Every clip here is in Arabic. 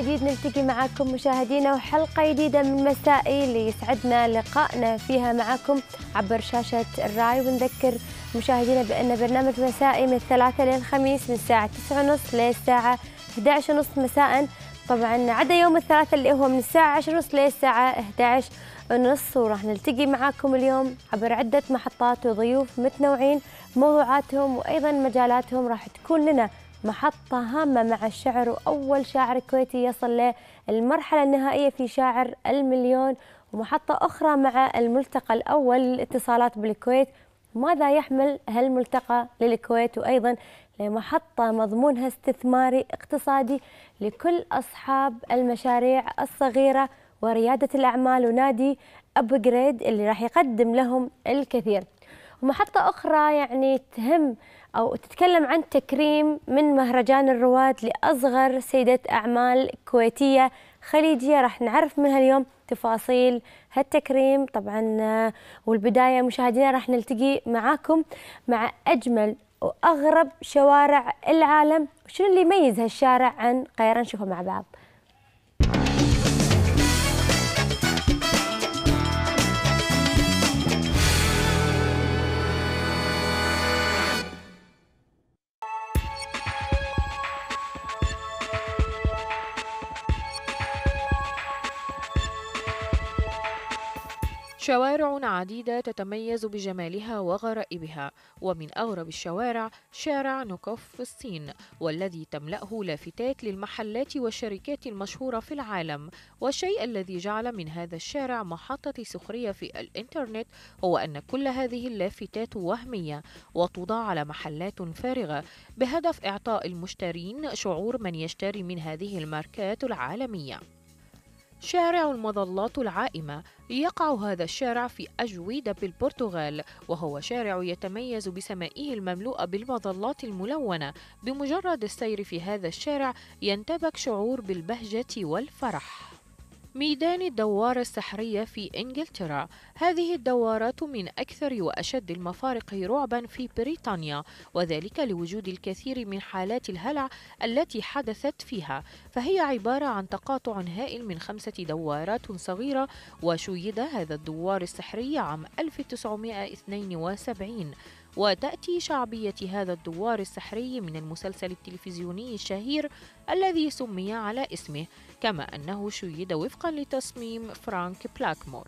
جديد نلتقي معكم مشاهدينا وحلقة جديدة من مسائي اللي يسعدنا لقائنا فيها معكم عبر شاشة الراي ونذكر مشاهدينا بأن برنامج مسائي من الثلاثة للخميس من الساعة 9:30 للساعة 11:30 مساء طبعا عدا يوم الثلاثاء اللي هو من الساعة 10:30 للساعة 11:30 وراح نلتقي معاكم اليوم عبر عدة محطات وضيوف متنوعين موضوعاتهم وأيضا مجالاتهم راح تكون لنا محطة هامة مع الشعر وأول شاعر كويتي يصل للمرحلة النهائية في شاعر المليون ومحطة أخرى مع الملتقى الأول للاتصالات بالكويت ماذا يحمل هالملتقى للكويت وأيضا لمحطة مضمونها استثماري اقتصادي لكل أصحاب المشاريع الصغيرة وريادة الأعمال ونادي أبجريد اللي راح يقدم لهم الكثير ومحطة أخرى يعني تهم أو تتكلم عن تكريم من مهرجان الرواد لأصغر سيدة أعمال كويتية خليجية راح نعرف منها اليوم تفاصيل هالتكريم طبعا آه، والبداية مشاهدينا راح نلتقي معاكم مع أجمل وأغرب شوارع العالم شنو اللي يميز هالشارع عن غيره نشوفه مع بعض شوارع عديدة تتميز بجمالها وغرائبها ومن أغرب الشوارع شارع نوكوف في الصين والذي تملأه لافتات للمحلات والشركات المشهورة في العالم والشيء الذي جعل من هذا الشارع محطة سخرية في الإنترنت هو أن كل هذه اللافتات وهمية وتوضع على محلات فارغة بهدف إعطاء المشترين شعور من يشتري من هذه الماركات العالمية شارع المظلات العائمة يقع هذا الشارع في أجويدا بالبرتغال وهو شارع يتميز بسمائه المملوء بالمظلات الملونة بمجرد السير في هذا الشارع ينتابك شعور بالبهجة والفرح ميدان الدوارة السحرية في إنجلترا هذه الدوارات من أكثر وأشد المفارق رعبا في بريطانيا وذلك لوجود الكثير من حالات الهلع التي حدثت فيها فهي عبارة عن تقاطع هائل من خمسة دوارات صغيرة وشيد هذا الدوار السحري عام 1972 وتأتي شعبية هذا الدوار السحري من المسلسل التلفزيوني الشهير الذي سمي على اسمه كما أنه شيد وفقا لتصميم فرانك بلاكمور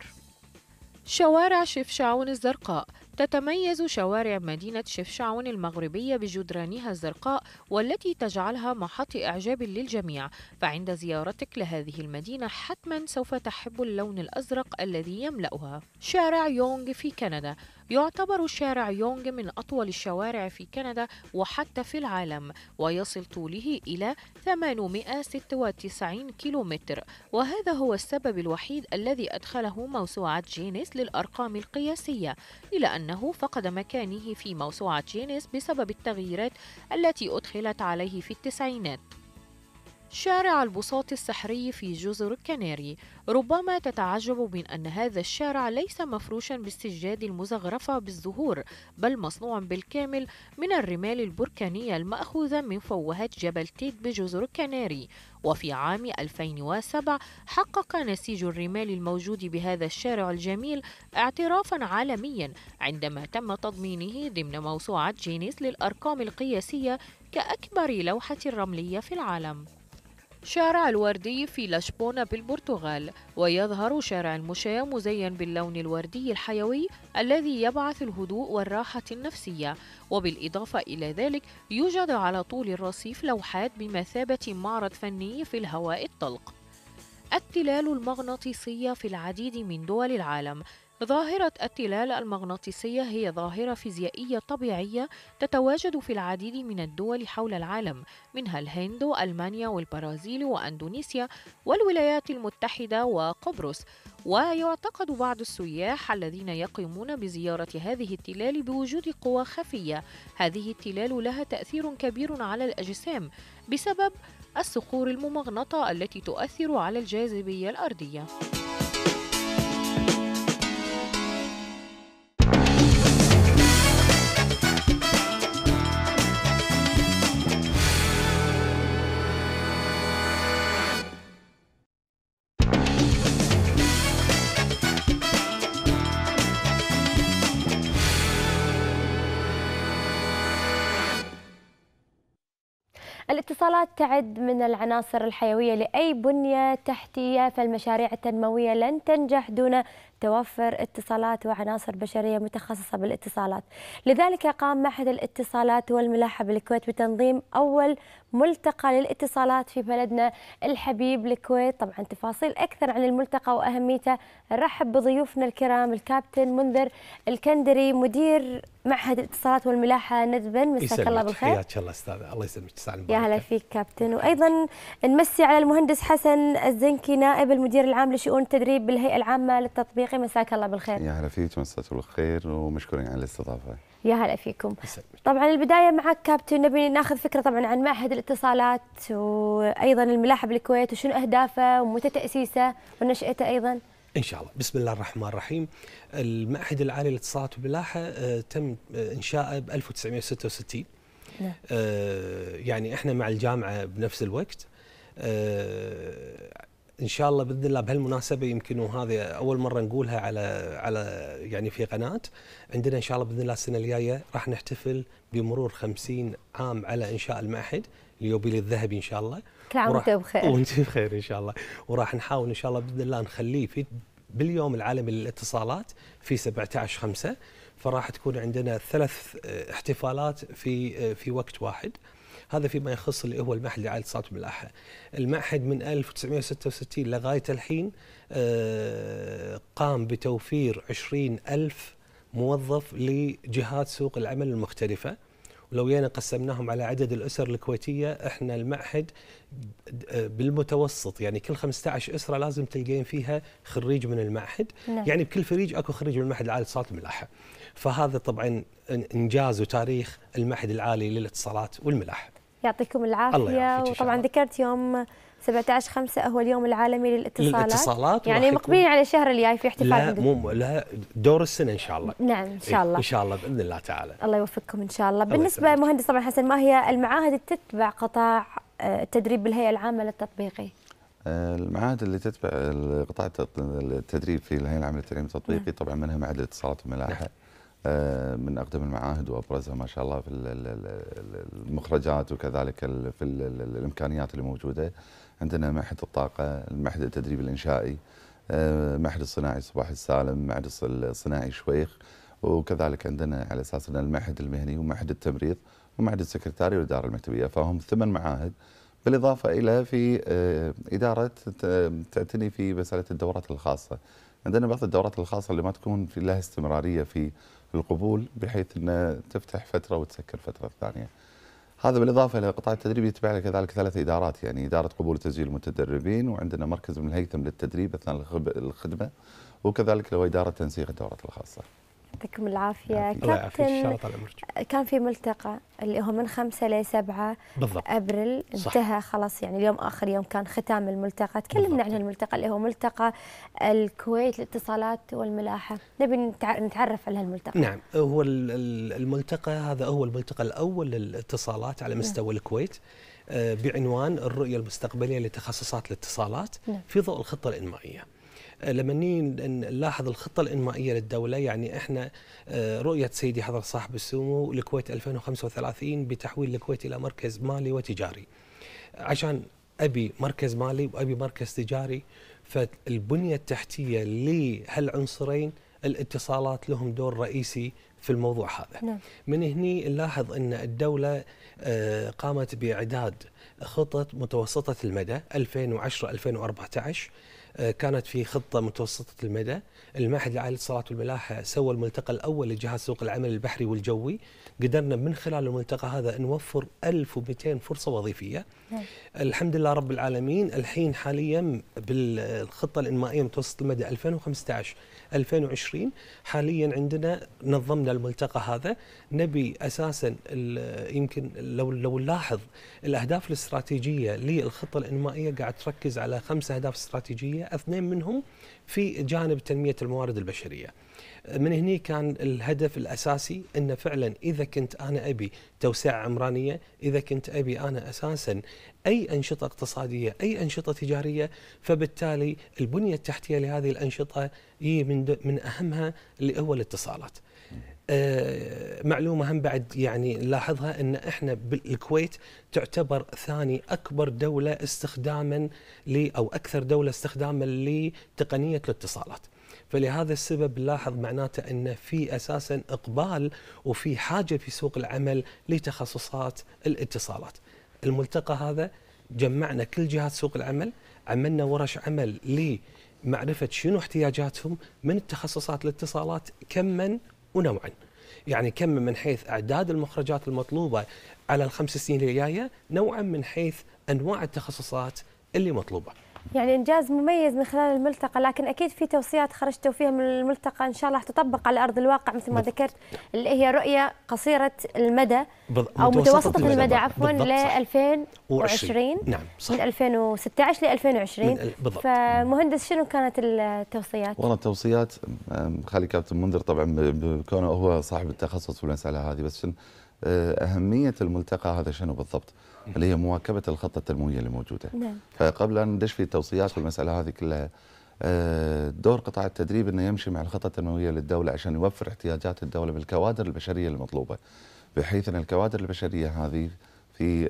شوارع شفشاون الزرقاء تتميز شوارع مدينة شفشاون المغربية بجدرانها الزرقاء والتي تجعلها محط إعجاب للجميع فعند زيارتك لهذه المدينة حتما سوف تحب اللون الأزرق الذي يملأها شارع يونغ في كندا يعتبر شارع يونغ من أطول الشوارع في كندا وحتى في العالم ويصل طوله إلى 896 كيلومتر وهذا هو السبب الوحيد الذي أدخله موسوعة جينيس للأرقام القياسية إلى أن أنه فقد مكانه في موسوعة جينيس بسبب التغييرات التي أدخلت عليه في التسعينات شارع البساط السحري في جزر الكناري ربما تتعجب من أن هذا الشارع ليس مفروشا بالسجاد المزغرفة بالزهور بل مصنوع بالكامل من الرمال البركانية المأخوذة من فوهات جبل تيت بجزر الكناري وفي عام 2007 حقق نسيج الرمال الموجود بهذا الشارع الجميل اعترافا عالميا عندما تم تضمينه ضمن موسوعة جينيس للأرقام القياسية كأكبر لوحة رملية في العالم شارع الوردي في لشبونة بالبرتغال ويظهر شارع المشاة مزين باللون الوردي الحيوي الذي يبعث الهدوء والراحة النفسية وبالإضافة إلى ذلك يوجد على طول الرصيف لوحات بمثابة معرض فني في الهواء الطلق التلال المغناطيسية في العديد من دول العالم ظاهرة التلال المغناطيسية هي ظاهرة فيزيائية طبيعية تتواجد في العديد من الدول حول العالم منها الهند وألمانيا والبرازيل وأندونيسيا والولايات المتحدة وقبرص ويعتقد بعض السياح الذين يقيمون بزيارة هذه التلال بوجود قوى خفية هذه التلال لها تأثير كبير على الأجسام بسبب الصخور الممغنطة التي تؤثر على الجاذبية الأرضية الاتصالات تعد من العناصر الحيوية لأي بنية تحتية فالمشاريع التنموية لن تنجح دون توفر اتصالات وعناصر بشرية متخصصة بالاتصالات لذلك قام معهد الاتصالات والملاحة بالكويت بتنظيم أول ملتقى للاتصالات في بلدنا الحبيب الكويت طبعا تفاصيل أكثر عن الملتقى وأهميته نرحب بضيوفنا الكرام الكابتن منذر الكندري مدير معهد الاتصالات والملاحه ندبن مساك الله بالخير حياك الله استاذ الله يسلمك يا هلا فيك كابتن وايضا نمسي على المهندس حسن الزنكي نائب المدير العام لشؤون التدريب بالهيئه العامه للتطبيق الشقيقي مساك الله بالخير يا هلا فيك مساك الله بالخير ومشكورين على الاستضافه يا هلا فيكم طبعا البدايه معك كابتن نبي ناخذ فكره طبعا عن معهد الاتصالات وايضا الملاحه بالكويت وشنو اهدافه ومتى تاسيسه ونشاته ايضا ان شاء الله بسم الله الرحمن الرحيم المعهد العالي للاتصالات والملاحه آه، تم آه، انشائه ب 1966 نعم. آه، يعني احنا مع الجامعه بنفس الوقت ان شاء الله باذن الله بهالمناسبه يمكن وهذه اول مره نقولها على على يعني في قناه عندنا ان شاء الله باذن الله السنه الجايه راح نحتفل بمرور 50 عام على انشاء المعهد اليوبيلي الذهبي ان شاء الله كل عام وانت بخير وانت بخير ان شاء الله وراح نحاول ان شاء الله باذن الله نخليه في باليوم العالمي للاتصالات في 17 5 فراح تكون عندنا ثلاث آه، احتفالات في آه، في وقت واحد هذا فيما يخص اللي هو المعهد لعائلة صلاة بالأحة المعهد من 1966 لغاية الحين آه، قام بتوفير 20 ألف موظف لجهات سوق العمل المختلفة ولو جينا قسمناهم على عدد الأسر الكويتية احنا المعهد آه، بالمتوسط يعني كل 15 أسرة لازم تلقين فيها خريج من المعهد نعم. يعني بكل فريج أكو خريج من المعهد العالي للاتصالات والملاحة فهذا طبعا إنجاز وتاريخ المعهد العالي للاتصالات والملاحة يعطيكم العافيه وطبعا ذكرت يوم 17 5 هو اليوم العالمي للاتصالات للاتصالات يعني مقبلين على الشهر الجاي في احتفال لا مو لا دور السنه ان شاء الله نعم ان شاء إيه، الله ان شاء الله باذن الله تعالى الله يوفقكم ان شاء الله, الله بالنسبه مهندس طبعا حسن ما هي المعاهد اللي تتبع قطاع آه، التدريب بالهيئه العامه للتطبيقي؟ آه، المعاهد اللي تتبع قطاع التدريب في الهيئه العامه للتطبيقي التطبيقي نعم. طبعا منها معهد الاتصالات والملاحه نعم. آه، من اقدم المعاهد وابرزها ما شاء الله في المخرجات وكذلك في الامكانيات اللي موجوده عندنا معهد الطاقه، المعهد التدريب الانشائي، آه، معهد الصناعي صباح السالم، معهد الصناعي شويخ وكذلك عندنا على اساس ان المعهد المهني ومعهد التمريض ومعهد السكرتاري والاداره المكتبيه فهم ثمان معاهد بالإضافة إلى في آه، إدارة تعتني في مسألة الدورات الخاصة عندنا بعض الدورات الخاصة اللي ما تكون في لها استمرارية في القبول بحيث أن تفتح فترة وتسكر فترة ثانية هذا بالإضافة إلى قطاع التدريب يتبع كذلك ثلاث إدارات يعني إدارة قبول وتسجيل المتدربين وعندنا مركز من الهيثم للتدريب أثناء الخدمة وكذلك هو إدارة تنسيق الدورات الخاصة يعطيكم العافية كابتن كان في ملتقى اللي هو من خمسة لسبعة بالضبط. أبريل انتهى خلاص يعني اليوم آخر يوم كان ختام الملتقى تكلمنا عن الملتقى اللي هو ملتقى الكويت للاتصالات والملاحة نبي نتعرف على هالملتقى نعم هو الملتقى هذا هو الملتقى الأول للاتصالات على مستوى نعم. الكويت آه، بعنوان الرؤية المستقبلية لتخصصات الاتصالات نعم. في ضوء الخطة الإنمائية آه، لما نلاحظ الخطه الانمائيه للدوله يعني احنا آه، رؤيه سيدي حضر صاحب السمو الكويت 2035 بتحويل الكويت الى مركز مالي وتجاري عشان ابي مركز مالي وابي مركز تجاري فالبنيه التحتيه لهالعنصرين الاتصالات لهم دور رئيسي في الموضوع هذا نعم. من هني نلاحظ أن الدولة آه، قامت بإعداد خطط متوسطة المدى 2010-2014 آه، كانت في خطة متوسطة المدى المعهد العالي للصلاة والملاحة سوى الملتقى الأول لجهاز سوق العمل البحري والجوي قدرنا من خلال الملتقى هذا نوفر 1200 فرصة وظيفية نعم. الحمد لله رب العالمين الحين حاليا بالخطة الإنمائية متوسطة المدى 2015 2020 حاليا عندنا نظمنا الملتقى هذا نبي اساسا يمكن لو لو نلاحظ الاهداف الاستراتيجيه للخطه الانمائيه قاعد تركز على خمس اهداف استراتيجيه اثنين منهم في جانب تنميه الموارد البشريه من هني كان الهدف الاساسي انه فعلا اذا كنت انا ابي توسعه عمرانيه، اذا كنت ابي انا اساسا اي انشطه اقتصاديه، اي انشطه تجاريه، فبالتالي البنيه التحتيه لهذه الانشطه هي من من اهمها اللي هو الاتصالات. آه معلومه هم بعد يعني نلاحظها ان احنا بالكويت تعتبر ثاني اكبر دوله استخداما او اكثر دوله استخداما لتقنيه الاتصالات. فلهذا السبب نلاحظ معناته ان في اساسا اقبال وفي حاجه في سوق العمل لتخصصات الاتصالات. الملتقى هذا جمعنا كل جهات سوق العمل، عملنا ورش عمل لمعرفه شنو احتياجاتهم من التخصصات الاتصالات كما ونوعا. يعني كم من حيث اعداد المخرجات المطلوبه على الخمس سنين الجايه، نوعا من حيث انواع التخصصات اللي مطلوبه. يعني انجاز مميز من خلال الملتقى لكن اكيد في توصيات خرجتوا فيها من الملتقى ان شاء الله تطبق على ارض الواقع مثل ما ذكرت اللي هي رؤيه قصيره المدى او متوسطه المدى, المدى عفوا ل 2020 نعم صح من 2016 ل 2020 بالضبط فمهندس شنو كانت التوصيات؟ والله التوصيات خالي كابتن منذر طبعا بكونه هو صاحب التخصص في المساله هذه بس شن أه، اهميه الملتقى هذا شنو بالضبط؟ اللي هي مواكبه الخطه التنمويه اللي موجوده نعم. فقبل ان ندش في التوصيات في المساله هذه كلها آه، دور قطاع التدريب انه يمشي مع الخطه التنمويه للدوله عشان يوفر احتياجات الدوله بالكوادر البشريه المطلوبه بحيث ان الكوادر البشريه هذه في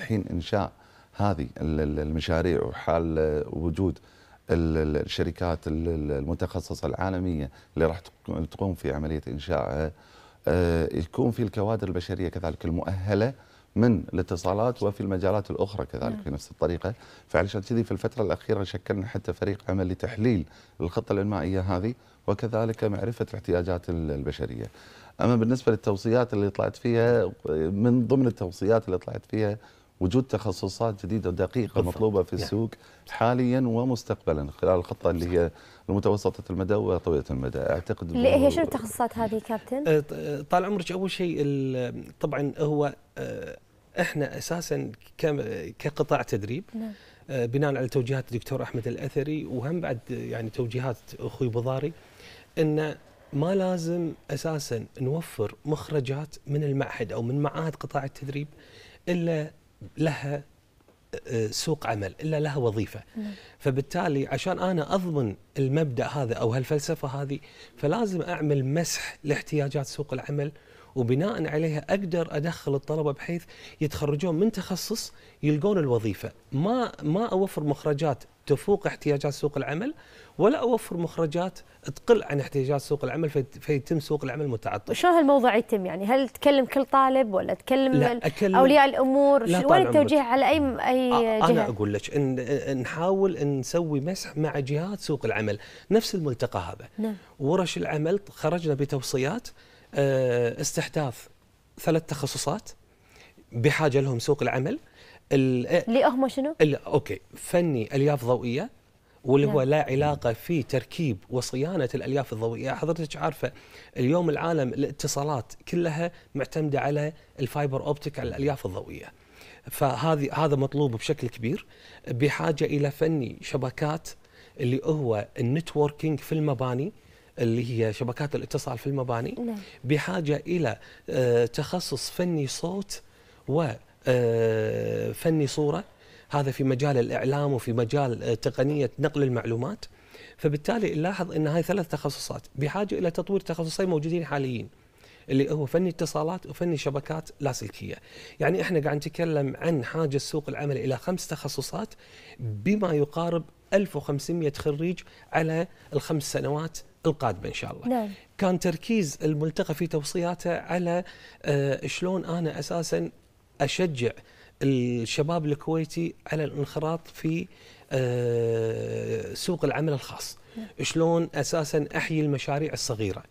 حين انشاء هذه المشاريع وحال آه، وجود الشركات المتخصصه العالميه اللي راح تقوم في عمليه انشائها آه، يكون في الكوادر البشريه كذلك المؤهله من الاتصالات وفي المجالات الاخرى كذلك نعم. بنفس الطريقه فعلشان كذي في الفتره الاخيره شكلنا حتى فريق عمل لتحليل الخطه الانمائيه هذه وكذلك معرفه احتياجات البشريه. اما بالنسبه للتوصيات اللي طلعت فيها من ضمن التوصيات اللي طلعت فيها وجود تخصصات جديده ودقيقه مطلوبه في السوق حاليا ومستقبلا خلال الخطه اللي هي المتوسطة المدى وطويله المدى اعتقد هي شنو التخصصات هذه كابتن؟ أه، طال عمرك اول شيء طبعا هو أه، احنا اساسا كقطاع تدريب نعم. أه، بناء على توجيهات الدكتور احمد الاثري وهم بعد يعني توجيهات اخوي بضاري ان ما لازم اساسا نوفر مخرجات من المعهد او من معاهد قطاع التدريب الا لها سوق عمل الا لها وظيفه فبالتالي عشان انا اضمن المبدا هذا او هالفلسفه هذه فلازم اعمل مسح لاحتياجات سوق العمل وبناء عليها اقدر ادخل الطلبه بحيث يتخرجون من تخصص يلقون الوظيفه ما ما اوفر مخرجات تفوق احتياجات سوق العمل ولا اوفر مخرجات تقل عن احتياجات سوق العمل فيتم سوق العمل متعطل. وشلون هالموضوع يتم يعني؟ هل تكلم كل طالب ولا تكلم لا أكلم اولياء الامور؟ وين التوجيه على اي اي آه، آه، جهه؟ انا اقول لك إن نحاول إن نسوي مسح مع جهات سوق العمل، نفس الملتقى هذا. نعم. ورش العمل خرجنا بتوصيات آه، استحداث ثلاث تخصصات بحاجه لهم سوق العمل. اللي هم شنو؟ اوكي فني الياف ضوئيه واللي نعم. هو لا علاقة في تركيب وصيانة الألياف الضوئية حضرتك عارفة اليوم العالم الاتصالات كلها معتمدة على الفايبر أوبتيك على الألياف الضوئية فهذه هذا مطلوب بشكل كبير بحاجة إلى فني شبكات اللي هو النتوركينج في المباني اللي هي شبكات الاتصال في المباني نعم. بحاجة إلى آه، تخصص فني صوت وفني آه، صورة هذا في مجال الاعلام وفي مجال آه، تقنيه نقل المعلومات فبالتالي نلاحظ ان هاي ثلاث تخصصات بحاجه الى تطوير تخصصين موجودين حاليين اللي هو فني اتصالات وفني شبكات لاسلكيه. يعني احنا قاعد نتكلم عن حاجه سوق العمل الى خمس تخصصات بما يقارب 1500 خريج على الخمس سنوات القادمه ان شاء الله. نعم. كان تركيز الملتقى في توصياته على آه، شلون انا اساسا اشجع الشباب الكويتي على الانخراط في آه، سوق العمل الخاص شلون اساسا احيي المشاريع الصغيره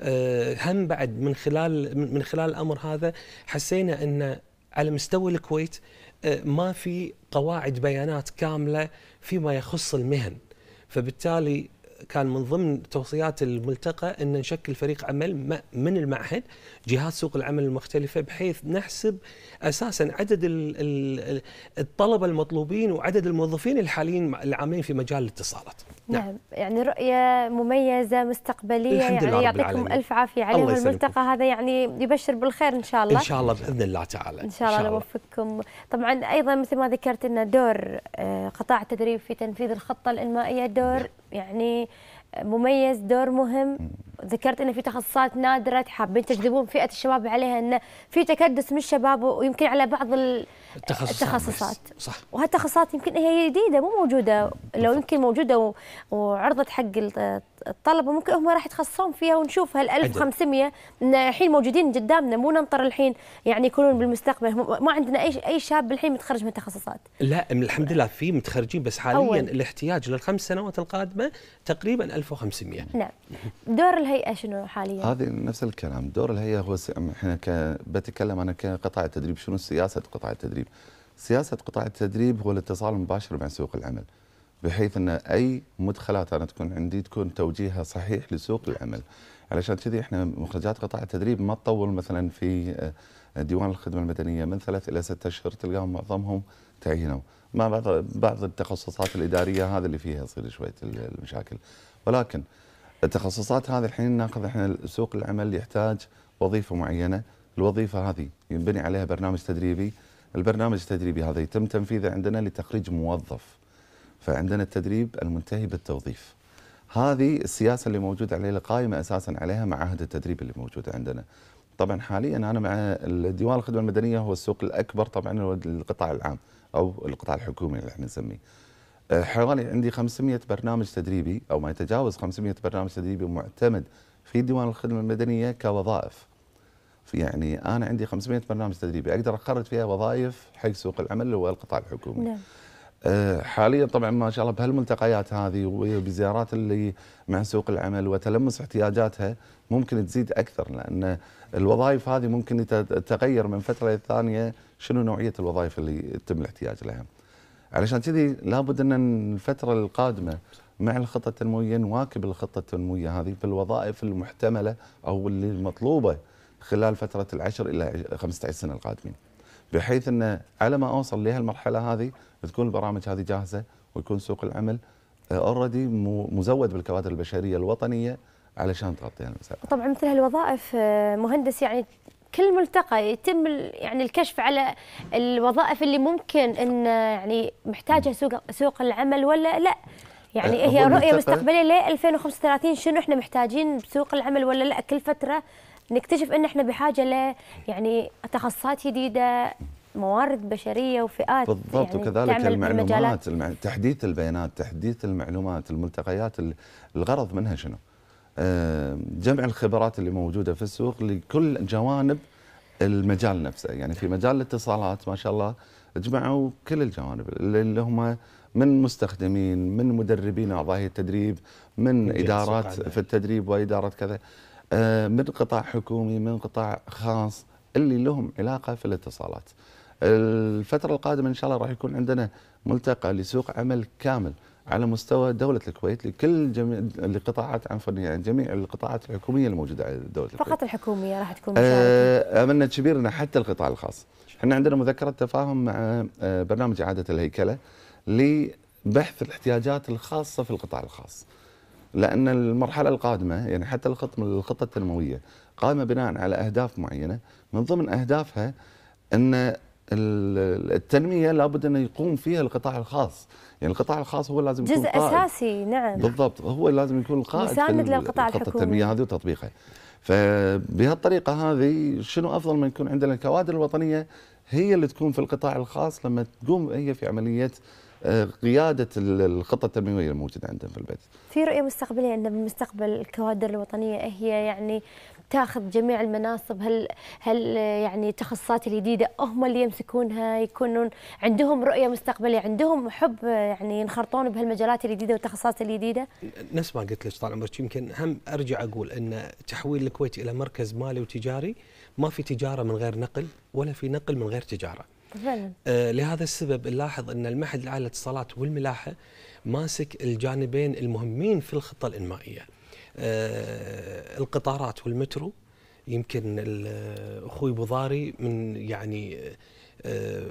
آه، هم بعد من خلال من خلال الامر هذا حسينا ان على مستوى الكويت آه، ما في قواعد بيانات كامله فيما يخص المهن فبالتالي كان من ضمن توصيات الملتقى ان نشكل فريق عمل من المعهد جهات سوق العمل المختلفه بحيث نحسب اساسا عدد الطلبه المطلوبين وعدد الموظفين الحاليين العاملين في مجال الاتصالات. نعم. نعم, يعني رؤيه مميزه مستقبليه يعني يعطيكم الف عافيه عليهم الملتقى هذا يعني يبشر بالخير ان شاء الله. ان شاء الله باذن الله تعالى. ان شاء الله, الله. نوفقكم طبعا ايضا مثل ما ذكرت ان دور آه، قطاع التدريب في تنفيذ الخطه الانمائيه دور نعم. يعني مميز دور مهم ذكرت ان في تخصصات نادره حابين تجذبون فئه الشباب عليها ان في تكدس من الشباب ويمكن على بعض التخصصات, التخصصات. صح وهالتخصصات يمكن هي جديده مو موجوده لو يمكن موجوده وعرضت حق الطلبه ممكن هم راح يتخصصون فيها ونشوف هال 1500 الحين موجودين قدامنا مو ننطر الحين يعني يكونون بالمستقبل ما عندنا اي اي شاب الحين متخرج من تخصصات لا الحمد لله في متخرجين بس حاليا أول. الاحتياج للخمس سنوات القادمه تقريبا 1500 نعم دور الهيئه شنو حاليا هذه نفس الكلام دور الهيئه هو احنا ك... بتكلم انا كقطاع التدريب شنو سياسه قطاع التدريب سياسه قطاع التدريب هو الاتصال المباشر مع سوق العمل بحيث ان اي مدخلات انا تكون عندي تكون توجيهها صحيح لسوق العمل علشان كذي احنا مخرجات قطاع التدريب ما تطول مثلا في آه، ديوان الخدمه المدنيه من ثلاث الى ستة اشهر تلقاهم معظمهم تعينوا مع بعض بعض التخصصات الاداريه هذا اللي فيها يصير شويه المشاكل ولكن التخصصات هذه الحين ناخذ احنا سوق العمل يحتاج وظيفه معينه الوظيفه هذه ينبني عليها برنامج تدريبي البرنامج التدريبي هذا يتم تنفيذه عندنا لتخريج موظف فعندنا التدريب المنتهي بالتوظيف هذه السياسة اللي موجودة عليها قائمة أساسا عليها مع عهد التدريب اللي موجودة عندنا طبعا حاليا أنا مع ديوان الخدمة المدنية هو السوق الأكبر طبعا للقطاع العام أو القطاع الحكومي اللي احنا نسميه آه، حوالي عندي 500 برنامج تدريبي أو ما يتجاوز 500 برنامج تدريبي معتمد في ديوان الخدمة المدنية كوظائف يعني أنا عندي 500 برنامج تدريبي أقدر أخرج فيها وظائف حق سوق العمل اللي هو القطاع الحكومي نعم. آه، حاليا طبعا ما شاء الله بهالملتقيات هذه وبزيارات اللي مع سوق العمل وتلمس احتياجاتها ممكن تزيد اكثر لان الوظائف هذه ممكن تتغير من فتره للثانيه شنو نوعيه الوظائف اللي يتم الاحتياج لها. علشان كذي لابد ان الفتره القادمه مع الخطه التنمويه نواكب الخطه التنمويه هذه في الوظائف المحتمله او اللي المطلوبه خلال فتره العشر الى 15 سنه القادمين. بحيث ان على ما أوصل لهالمرحلة هذه تكون البرامج هذه جاهزة ويكون سوق العمل اوريدي آه، مزود بالكوادر البشريه الوطنيه علشان تغطي المساله. طبعا مثل هالوظائف آه، مهندس يعني كل ملتقى يتم يعني الكشف على الوظائف اللي ممكن ان آه، يعني محتاجها سوق سوق العمل ولا لا يعني هي رؤيه مستقبليه ل 2035 شنو احنا محتاجين بسوق العمل ولا لا كل فتره نكتشف ان احنا بحاجه ل يعني تخصصات جديده موارد بشريه وفئات بالضبط يعني وكذلك المعلومات المجالات. تحديث البيانات تحديث المعلومات الملتقيات الغرض منها شنو جمع الخبرات اللي موجوده في السوق لكل جوانب المجال نفسه يعني في مجال الاتصالات ما شاء الله جمعوا كل الجوانب اللي هم من مستخدمين من مدربين اعضاء التدريب من ادارات في التدريب واداره كذا آه، من قطاع حكومي من قطاع خاص اللي لهم علاقه في الاتصالات. الفتره القادمه ان شاء الله راح يكون عندنا ملتقى لسوق عمل كامل على مستوى دوله الكويت لكل جميع القطاعات عفوا يعني جميع القطاعات الحكوميه الموجوده على دوله الكويت. فقط الحكوميه راح تكون آه، مشاركه؟ املنا كبير ان حتى القطاع الخاص. احنا عندنا مذكره تفاهم مع آه، برنامج اعاده الهيكله لبحث الاحتياجات الخاصه في القطاع الخاص. لان المرحله القادمه يعني حتى الخطه الخطه التنمويه قائمه بناء على اهداف معينه من ضمن اهدافها ان التنميه لابد انه يقوم فيها القطاع الخاص يعني القطاع الخاص هو لازم يكون جزء اساسي نعم بالضبط هو لازم يكون القائد مساند للقطاع الحكومي التنميه هذه وتطبيقها فبهالطريقه هذه شنو افضل من يكون عندنا الكوادر الوطنيه هي اللي تكون في القطاع الخاص لما تقوم هي في عمليه قياده الخطه التنمويه الموجوده عندهم في البيت. في رؤيه مستقبليه ان بالمستقبل الكوادر الوطنيه هي يعني تاخذ جميع المناصب هل هل يعني التخصصات الجديده هم اللي يمسكونها يكونون عندهم رؤيه مستقبليه عندهم حب يعني ينخرطون بهالمجالات الجديده والتخصصات الجديده نفس ما قلت لك طال عمرك يمكن هم ارجع اقول ان تحويل الكويت الى مركز مالي وتجاري ما في تجاره من غير نقل ولا في نقل من غير تجاره فعلا. آه لهذا السبب نلاحظ ان المعهد الاعلى للاتصالات والملاحه ماسك الجانبين المهمين في الخطه الانمائيه آه القطارات والمترو يمكن اخوي بوظاري من يعني آه،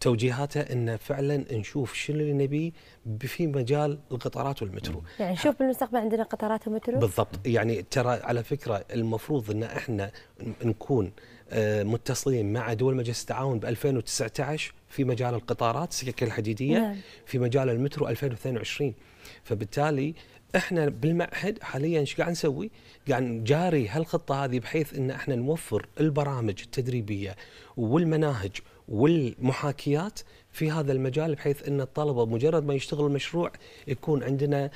توجيهاته ان فعلا نشوف شنو اللي نبيه في مجال القطارات والمترو يعني نشوف بالمستقبل عندنا قطارات ومترو بالضبط يعني ترى على فكره المفروض ان احنا نكون آه، متصلين مع دول مجلس التعاون ب 2019 في مجال القطارات السكك الحديديه نعم. في مجال المترو 2022 فبالتالي احنا بالمعهد حاليا ايش قاعد نسوي؟ قاعد نجاري هالخطه هذه بحيث ان احنا نوفر البرامج التدريبيه والمناهج والمحاكيات في هذا المجال بحيث ان الطلبه مجرد ما يشتغل المشروع يكون عندنا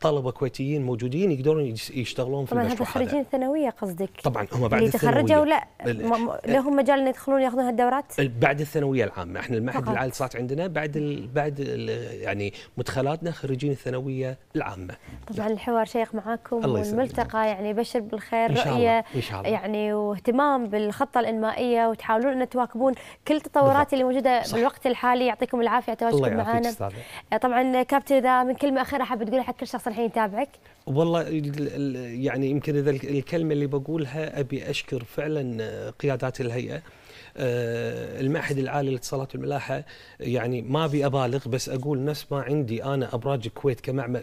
طلبه كويتيين موجودين يقدرون يشتغلون في طبعا هذا خريجين ثانويه قصدك طبعا هم بعد اللي تخرجوا لا لهم مجال ان يدخلون ياخذون هالدورات بعد الثانويه العامه احنا المعهد العالي صارت عندنا بعد الـ بعد الـ يعني مدخلاتنا خريجين الثانويه العامه طبعا لا. الحوار شيق معاكم والملتقى يعني بشر بالخير إن شاء الله. رؤيه إن شاء الله. يعني واهتمام بالخطه الانمائيه وتحاولون ان تواكبون كل التطورات اللي موجوده صح. بالوقت الحالي يعطيكم العافيه تواجدكم معنا طبعا كابتن اذا من كلمه اخيره حابب تقولها حق الشخص الحين يتابعك؟ والله يعني يمكن اذا الكلمه اللي بقولها ابي اشكر فعلا آه، قيادات الهيئه آه، المعهد العالي للاتصالات والملاحه يعني ما ابي ابالغ بس اقول نفس ما عندي انا ابراج الكويت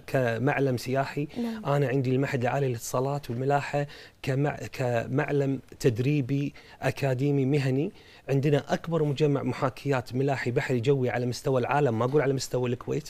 كمعلم سياحي نعم. انا عندي المعهد العالي للاتصالات والملاحه كمعلم تدريبي اكاديمي مهني عندنا اكبر مجمع محاكيات ملاحي بحري جوي على مستوى العالم ما اقول على مستوى الكويت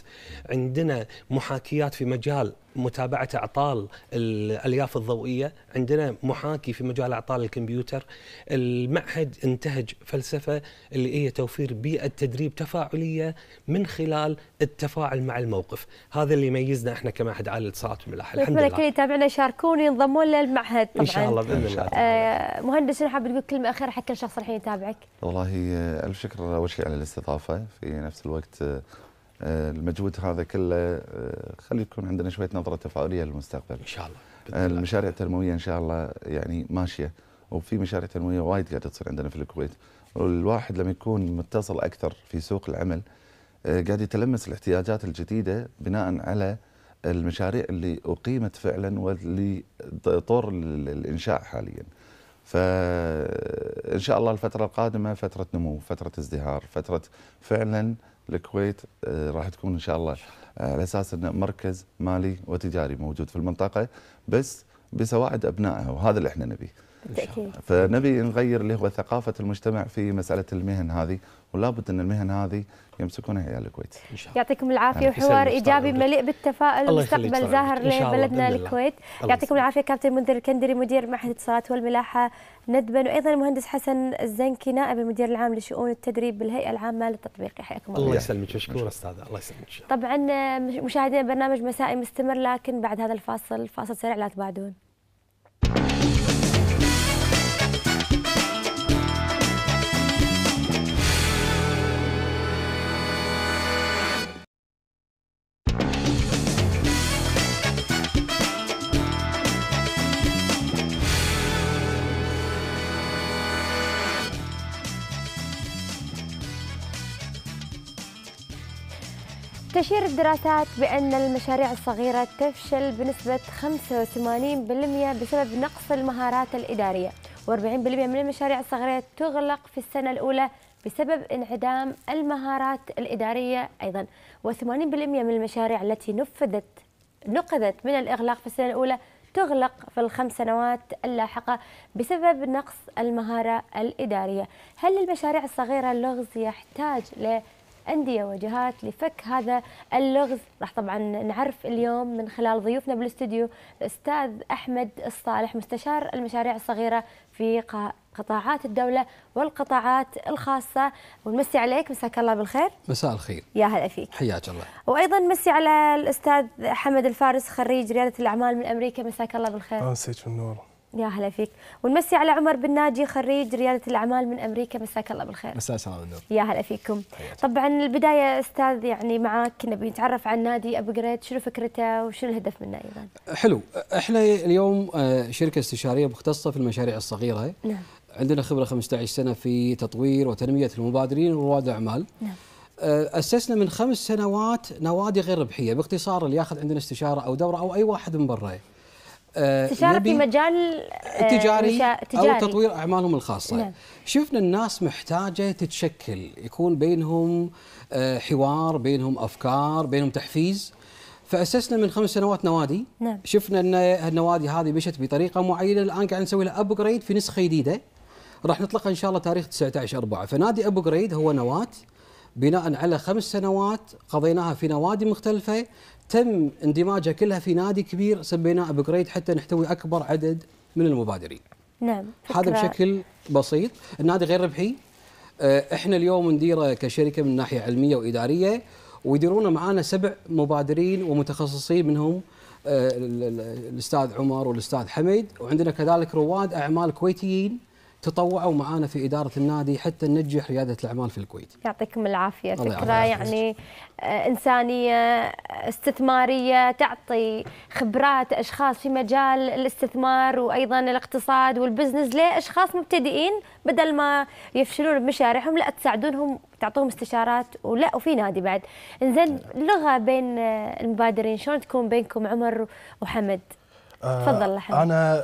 عندنا محاكيات في مجال متابعه اعطال الالياف الضوئيه، عندنا محاكي في مجال اعطال الكمبيوتر. المعهد انتهج فلسفه اللي هي توفير بيئه تدريب تفاعليه من خلال التفاعل مع الموقف، هذا اللي يميزنا احنا كمعهد عالي الاتصالات والملاحه الحمد لله. اللي يتابعنا يشاركون ينضمون للمعهد طبعا. ان شاء الله باذن الله. آه مهندس نحب تقول كلمه اخيره حق كل شخص الحين يتابعك. والله آه، الف شكر اول شيء على الاستضافه في نفس الوقت آه، آه، المجهود هذا كله آه، خلي يكون عندنا شويه نظره تفاؤليه للمستقبل ان شاء آه، الله المشاريع التنمويه ان شاء الله يعني ماشيه وفي مشاريع تنمويه وايد قاعده تصير عندنا في الكويت والواحد لما يكون متصل اكثر في سوق العمل قاعد يتلمس الاحتياجات الجديده بناء على المشاريع اللي اقيمت فعلا واللي طور الانشاء حاليا. فان شاء الله الفتره القادمه فتره نمو، فتره ازدهار، فتره فعلا الكويت آه، راح تكون ان شاء الله آه، على اساس انه مركز مالي وتجاري موجود في المنطقه بس بسواعد ابنائها وهذا اللي احنا نبيه. بالتاكيد فنبي نغير اللي هو ثقافه المجتمع في مساله المهن هذه ولا بد ان المهن هذه يمسكونها عيال الكويت إن شاء الله. يعطيكم العافيه وحوار ايجابي مليء بالتفاؤل مستقبل زاهر لبلدنا الكويت يعطيكم العافيه كابتن منذر الكندري مدير معهد الاتصالات والملاحه ندبا وايضا المهندس حسن الزنكي نائب المدير العام لشؤون التدريب بالهيئه العامه للتطبيق حياكم الله الله يسلمك مشكور استاذ الله يسلمك طبعا مشاهدينا برنامج مسائي مستمر لكن بعد هذا الفاصل فاصل سريع لا تبعدون تشير الدراسات بأن المشاريع الصغيرة تفشل بنسبة 85% بسبب نقص المهارات الإدارية و40% من المشاريع الصغيرة تغلق في السنة الأولى بسبب انعدام المهارات الإدارية أيضا و80% من المشاريع التي نفذت نقذت من الإغلاق في السنة الأولى تغلق في الخمس سنوات اللاحقة بسبب نقص المهارة الإدارية هل المشاريع الصغيرة اللغز يحتاج ل أندية وجهات لفك هذا اللغز راح طبعا نعرف اليوم من خلال ضيوفنا بالاستوديو الأستاذ أحمد الصالح مستشار المشاريع الصغيرة في قطاعات الدولة والقطاعات الخاصة ونمسي عليك مساك الله بالخير مساء الخير يا هلا فيك حياك الله وأيضا مسي على الأستاذ حمد الفارس خريج ريادة الأعمال من أمريكا مساك الله بالخير مساك آه، النور يا هلا فيك ونمسي على عمر بن ناجي خريج رياده الاعمال من امريكا مساك الله بالخير مساء الله بالنور يا هلا فيكم حياتي. طبعا البدايه استاذ يعني معاك نبي نتعرف عن نادي ابجريد شنو فكرته وشنو الهدف منه ايضا حلو احنا اليوم آه، شركه استشاريه مختصه في المشاريع الصغيره نعم. عندنا خبره 15 سنه في تطوير وتنميه المبادرين ورواد الاعمال نعم. آه، اسسنا من خمس سنوات نوادي غير ربحيه باختصار اللي ياخذ عندنا استشاره او دوره او اي واحد من برا آه، استشاره في مجال آه، تجاري او تطوير اعمالهم الخاصه نعم. شفنا الناس محتاجه تتشكل يكون بينهم آه، حوار بينهم افكار بينهم تحفيز فاسسنا من خمس سنوات نوادي نعم. شفنا ان النوادي هذه مشت بطريقه معينه الان قاعد نسوي لها ابجريد في نسخه جديده راح نطلقها ان شاء الله تاريخ 19 4 فنادي ابجريد هو نواه بناء على خمس سنوات قضيناها في نوادي مختلفة تم اندماجها كلها في نادي كبير سميناه ابجريد حتى نحتوي اكبر عدد من المبادرين. نعم هذا بشكل بسيط، النادي غير ربحي آه، احنا اليوم نديره كشركه من ناحيه علميه واداريه ويديرونه معانا سبع مبادرين ومتخصصين منهم آه، الاستاذ عمر والاستاذ حميد وعندنا كذلك رواد اعمال كويتيين تطوعوا معنا في اداره النادي حتى ننجح رياده الاعمال في الكويت. يعطيكم العافيه فكره يعني آه، انسانيه استثماريه تعطي خبرات اشخاص في مجال الاستثمار وايضا الاقتصاد والبزنس لاشخاص مبتدئين بدل ما يفشلون بمشاريعهم لا تساعدونهم تعطوهم استشارات ولا وفي نادي بعد. انزين لغه بين آه، المبادرين شلون تكون بينكم عمر وحمد؟ آه، تفضل حمد. انا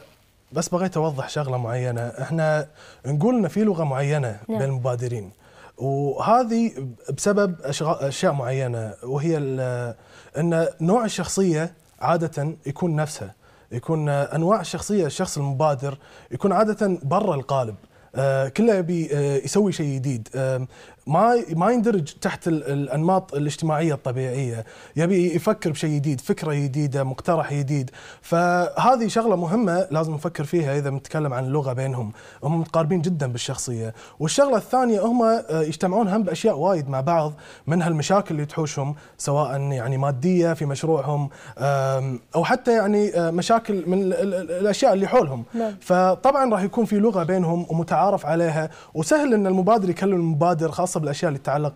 بس بغيت اوضح شغله معينه احنا نقول ان في لغه معينه نعم. بين المبادرين وهذه بسبب اشياء معينه وهي ان نوع الشخصيه عاده يكون نفسها يكون انواع الشخصيه الشخص المبادر يكون عاده برا القالب آه، كله يبي آه، يسوي شيء جديد ما ما يندرج تحت الانماط الاجتماعيه الطبيعيه، يبي يفكر بشيء جديد، فكره جديده، مقترح جديد، فهذه شغله مهمه لازم نفكر فيها اذا بنتكلم عن اللغه بينهم، هم متقاربين جدا بالشخصيه، والشغله الثانيه هم آه، يجتمعون هم باشياء وايد مع بعض منها المشاكل اللي تحوشهم سواء يعني ماديه في مشروعهم او حتى يعني آه، مشاكل من الاشياء اللي حولهم، نعم. فطبعا راح يكون في لغه بينهم ومتعارف عليها وسهل ان المبادر يكلم المبادر خاصه خاصه بالاشياء اللي تتعلق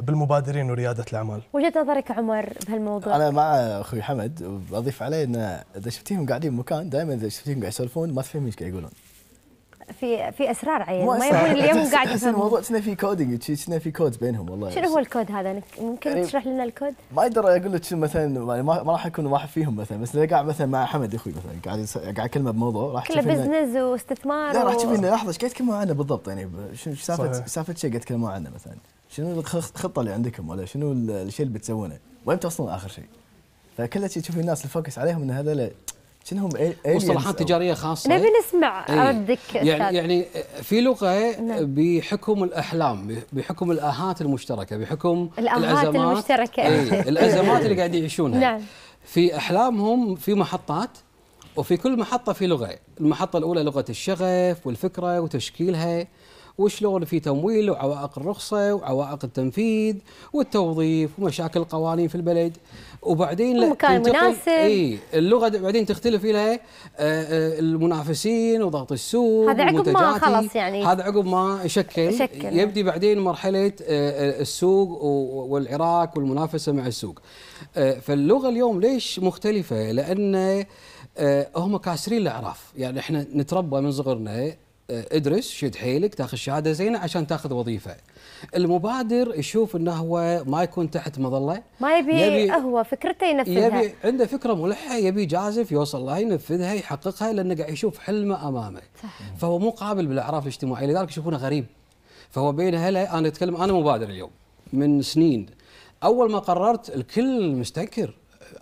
بالمبادرين ورياده الاعمال. وجهه نظرك عمر بهالموضوع؟ انا مع اخوي حمد واضيف عليه انه اذا شفتيهم قاعدين بمكان دائما اذا شفتيهم قاعد يسولفون ما تفهمين ايش قاعد يقولون. في في اسرار عيال ما يقول اليوم قاعد يفهم الموضوع شنو في كودينج شنو في كود بينهم والله شنو هو الكود هذا ممكن يعني تشرح لنا الكود؟ ما اقدر اقول لك مثلا يعني ما راح اكون واحد فيهم مثلا بس قاعد مثلا مع حمد اخوي مثلا قاعد قاعد اكلمه بموضوع راح كله بزنس واستثمار لا راح تشوفين لحظه ايش قاعد تكلموا عنه بالضبط يعني شنو سالفه سالفه شيء قاعد تكلموا عنه مثلا شنو الخطه اللي عندكم ولا شنو الشيء اللي بتسوونه؟ وين توصلون اخر شيء؟ فكل شيء تشوفين الناس الفوكس عليهم ان هذول شنو مصطلحات تجاريه خاصه نبي نسمع إيه. ردك يعني يعني في لغه نعم. بحكم الاحلام بحكم الاهات المشتركه بحكم الازمات المشتركه أي الازمات اللي قاعد يعيشونها نعم. في احلامهم في محطات وفي كل محطه في لغه المحطه الاولى لغه الشغف والفكره وتشكيلها وشلون في تمويل وعوائق الرخصه وعوائق التنفيذ والتوظيف ومشاكل القوانين في البلد وبعدين مكان مناسب اي اللغه بعدين تختلف الى آه، آه، المنافسين وضغط السوق هذا عقب ما خلص يعني هذا عقب ما يشكل, يشكل يبدي بعدين مرحله آه، السوق والعراك والمنافسه مع السوق فاللغه اليوم ليش مختلفه لان هم كاسرين الاعراف يعني احنا نتربى من صغرنا آه، ادرس شد حيلك تاخذ شهاده زينه عشان تاخذ وظيفه المبادر يشوف انه هو ما يكون تحت مظله ما يبي, يبي هو فكرته ينفذها يبي عنده فكره ملحه يبي جازف يوصل لها ينفذها يحققها لانه قاعد يشوف حلمه امامه صح. فهو مو قابل بالاعراف الاجتماعيه لذلك يشوفونه غريب فهو بين هلا انا اتكلم انا مبادر اليوم من سنين اول ما قررت الكل مستنكر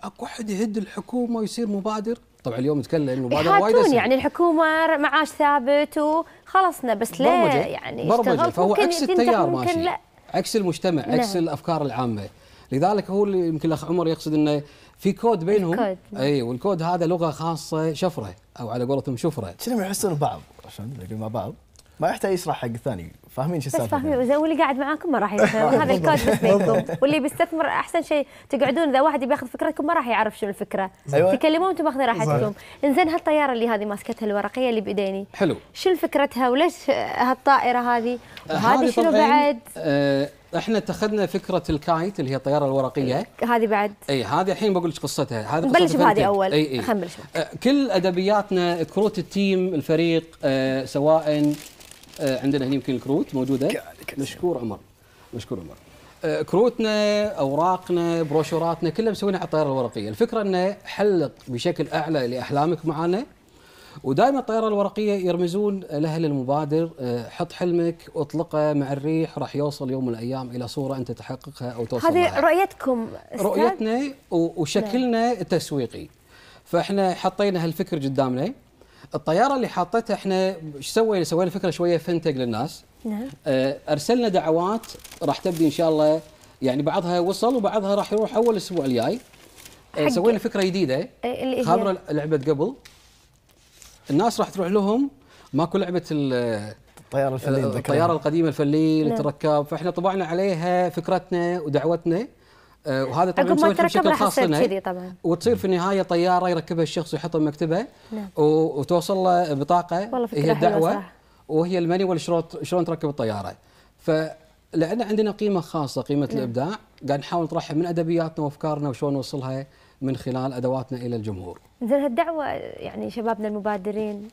اكو احد يهد الحكومه ويصير مبادر طبعا اليوم نتكلم انه بعد وايد يعني الحكومه معاش ثابت وخلصنا بس ليه يعني برمجة فهو عكس التيار ماشي لا. عكس المجتمع لا. عكس نعم. الافكار العامه لذلك هو اللي يمكن الاخ عمر يقصد انه في كود بينهم الكود. اي والكود هذا لغه خاصه شفره او على قولتهم شفره شنو يحسون بعض عشان مع بعض ما يحتاج يشرح حق الثاني فاهمين شو السالفه بس فاهمين اذا واللي قاعد معاكم ما راح يفهم هذا الكود بس بينكم واللي بيستثمر احسن شيء تقعدون اذا واحد بياخذ فكرتكم ما راح يعرف شنو الفكره أيوة. تكلمون انتم ماخذين راحتكم انزين هالطياره اللي هذه ماسكتها الورقيه اللي بايديني حلو شنو فكرتها وليش هالطائره هذه آه، وهذه شنو بعد آه، احنا اتخذنا فكره الكايت اللي هي الطياره الورقيه هذه بعد اي هذه الحين بقول لك قصتها هذه نبلش بهذه اول اي اي آه، كل ادبياتنا كروت التيم الفريق سواء آه، عندنا هنا يمكن الكروت موجوده مشكور عمر مشكور عمر آه، كروتنا اوراقنا بروشوراتنا كلها مسوينها على الطياره الورقيه الفكره انه حلق بشكل اعلى لاحلامك معانا ودائما الطياره الورقيه يرمزون لها للمبادر آه، حط حلمك اطلقه مع الريح راح يوصل يوم من الايام الى صوره انت تحققها او توصل هذه رؤيتكم رؤيتكم رؤيتنا وشكلنا التسويقي نعم. فاحنا حطينا هالفكر قدامنا الطياره اللي حاطتها احنا ايش سوينا؟ سوينا فكره شويه فنتج للناس. نعم. آه، ارسلنا دعوات راح تبدي ان شاء الله يعني بعضها وصل وبعضها راح يروح اول الاسبوع الجاي. آه، سوينا فكره جديده إيه، خابره لعبه قبل الناس راح تروح لهم ماكو لعبه الطياره الفلين آه، الطياره القديمه الفلين نعم. تركب فاحنا طبعنا عليها فكرتنا ودعوتنا آه، وهذا طبعا ما بشكل خاص طبعا وتصير في النهايه طياره يركبها الشخص ويحطها بمكتبه نعم. وتوصل له بطاقه والله هي الدعوه وهي المانيوال شلون شلون تركب الطياره فلان عندنا قيمه خاصه قيمه نعم. الابداع قاعد نحاول نطرحها من ادبياتنا وافكارنا وشلون نوصلها من خلال ادواتنا الى الجمهور. زين هالدعوه يعني شبابنا المبادرين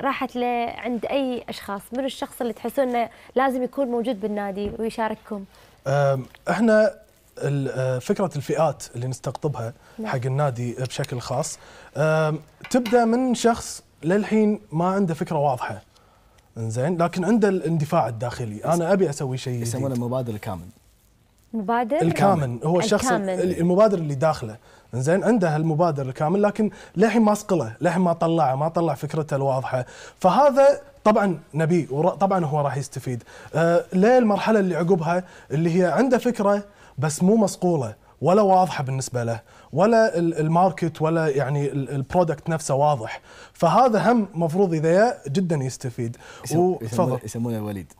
راحت لعند اي اشخاص؟ من الشخص اللي تحسون انه لازم يكون موجود بالنادي ويشارككم؟ احنا آه، فكره الفئات اللي نستقطبها نعم. حق النادي بشكل خاص تبدا من شخص للحين ما عنده فكره واضحه زين لكن عنده الاندفاع الداخلي انا ابي اسوي شيء يسمونه المبادر الكامن مبادر الكامن هو الشخص المبادر اللي داخله زين عنده هالمبادر الكامل لكن للحين ما صقله للحين ما طلعه ما طلع فكرته الواضحه فهذا طبعا نبي طبعا هو راح يستفيد آه للمرحله اللي عقبها اللي هي عنده فكره بس مو مصقوله ولا واضحه بالنسبه له ولا الماركت ولا يعني البرودكت نفسه واضح فهذا هم مفروض اذا جدا يستفيد وتفضل يسمونه الوليد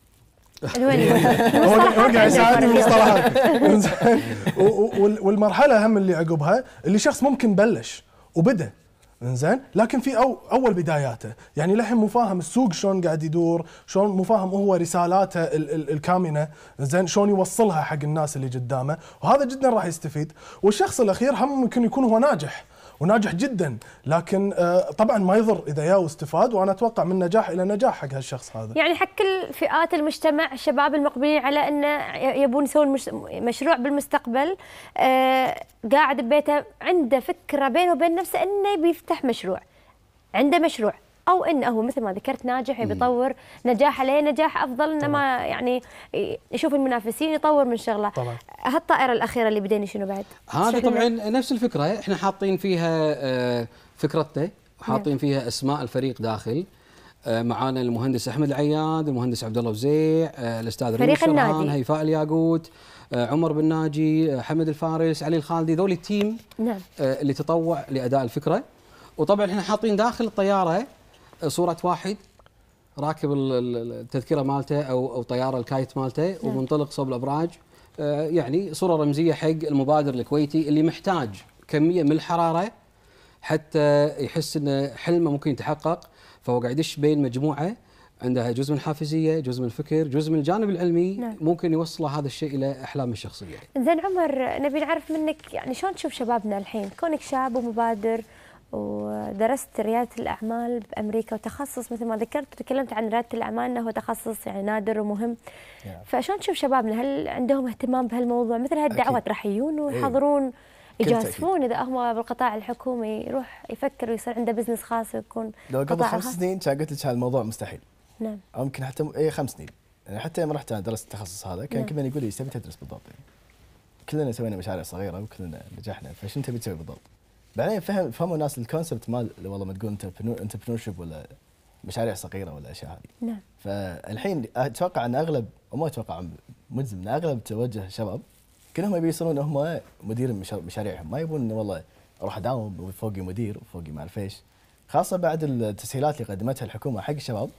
الوليد قاعد يساعدني بالمصطلحات والمرحله هم اللي عقبها اللي شخص ممكن بلش وبدا انزين لكن في أو اول بداياته يعني لحين مفاهم السوق شلون قاعد يدور شلون مفاهم هو رسالاته ال ال الكامنه زين شلون يوصلها حق الناس اللي قدامه وهذا جدا راح يستفيد والشخص الاخير هم ممكن يكون هو ناجح وناجح جدا لكن آه، طبعا ما يضر اذا جاء واستفاد وانا اتوقع من نجاح الى نجاح حق هالشخص هذا يعني حق كل فئات المجتمع الشباب المقبلين على انه يبون يسوون مشروع بالمستقبل آه، قاعد ببيته عنده فكره بينه وبين نفسه انه بيفتح مشروع عنده مشروع او انه هو مثل ما ذكرت ناجح يبي يطور نجاح عليه نجاح افضل انما ما يعني يشوف المنافسين يطور من شغله طبعا هالطائره الاخيره اللي بدينا شنو بعد؟ هذا طبعا نفس الفكره احنا حاطين فيها آه، فكرتنا وحاطين نعم. فيها اسماء الفريق داخل آه، معانا المهندس احمد العياد، المهندس عبد الله وزيع، آه، الاستاذ فريق النادي هيفاء الياقوت، عمر بن ناجي، حمد الفارس، علي الخالدي، ذول التيم نعم. اللي تطوع لاداء الفكره. وطبعا احنا حاطين داخل الطياره صوره واحد راكب التذكره مالته او او طياره الكايت مالته نعم. ومنطلق صوب الابراج آه، يعني صوره رمزيه حق المبادر الكويتي اللي محتاج كميه من الحراره حتى يحس ان حلمه ممكن يتحقق فهو قاعد يدش بين مجموعه عندها جزء من الحافزيه، جزء من الفكر، جزء من الجانب العلمي نعم. ممكن يوصله هذا الشيء الى احلامه الشخصيه. زين عمر نبي نعرف منك يعني شلون تشوف شبابنا الحين؟ كونك شاب ومبادر ودرست ريادة الأعمال بأمريكا وتخصص مثل ما ذكرت وتكلمت عن ريادة الأعمال أنه تخصص يعني نادر ومهم فشلون تشوف شبابنا هل عندهم اهتمام بهالموضوع مثل هالدعوات راح يجون إيه. ويحضرون يجازفون اذا هم بالقطاع الحكومي يروح يفكر ويصير عنده بزنس خاص ويكون لو قبل خمس سنين كان قلت لك هالموضوع مستحيل نعم او يمكن حتى اي خمس سنين يعني حتى يوم رحت درست التخصص هذا كان نعم. كل من يقول لي ايش تبي تدرس بالضبط يعني. كلنا سوينا مشاريع صغيره وكلنا نجحنا فشو تبي تسوي بالضبط؟ بعدين فهم فهموا الناس الكونسبت مال والله ما تقول انتربرنور شيب ولا مشاريع صغيره ولا اشياء هذه نعم فالحين اتوقع ان اغلب وما اتوقع مجزم ان اغلب توجه الشباب كلهم يبي يصيرون هم مدير مشاريعهم ما يبون انه والله اروح اداوم فوقي مدير وفوقي ما اعرف ايش خاصه بعد التسهيلات اللي قدمتها الحكومه حق الشباب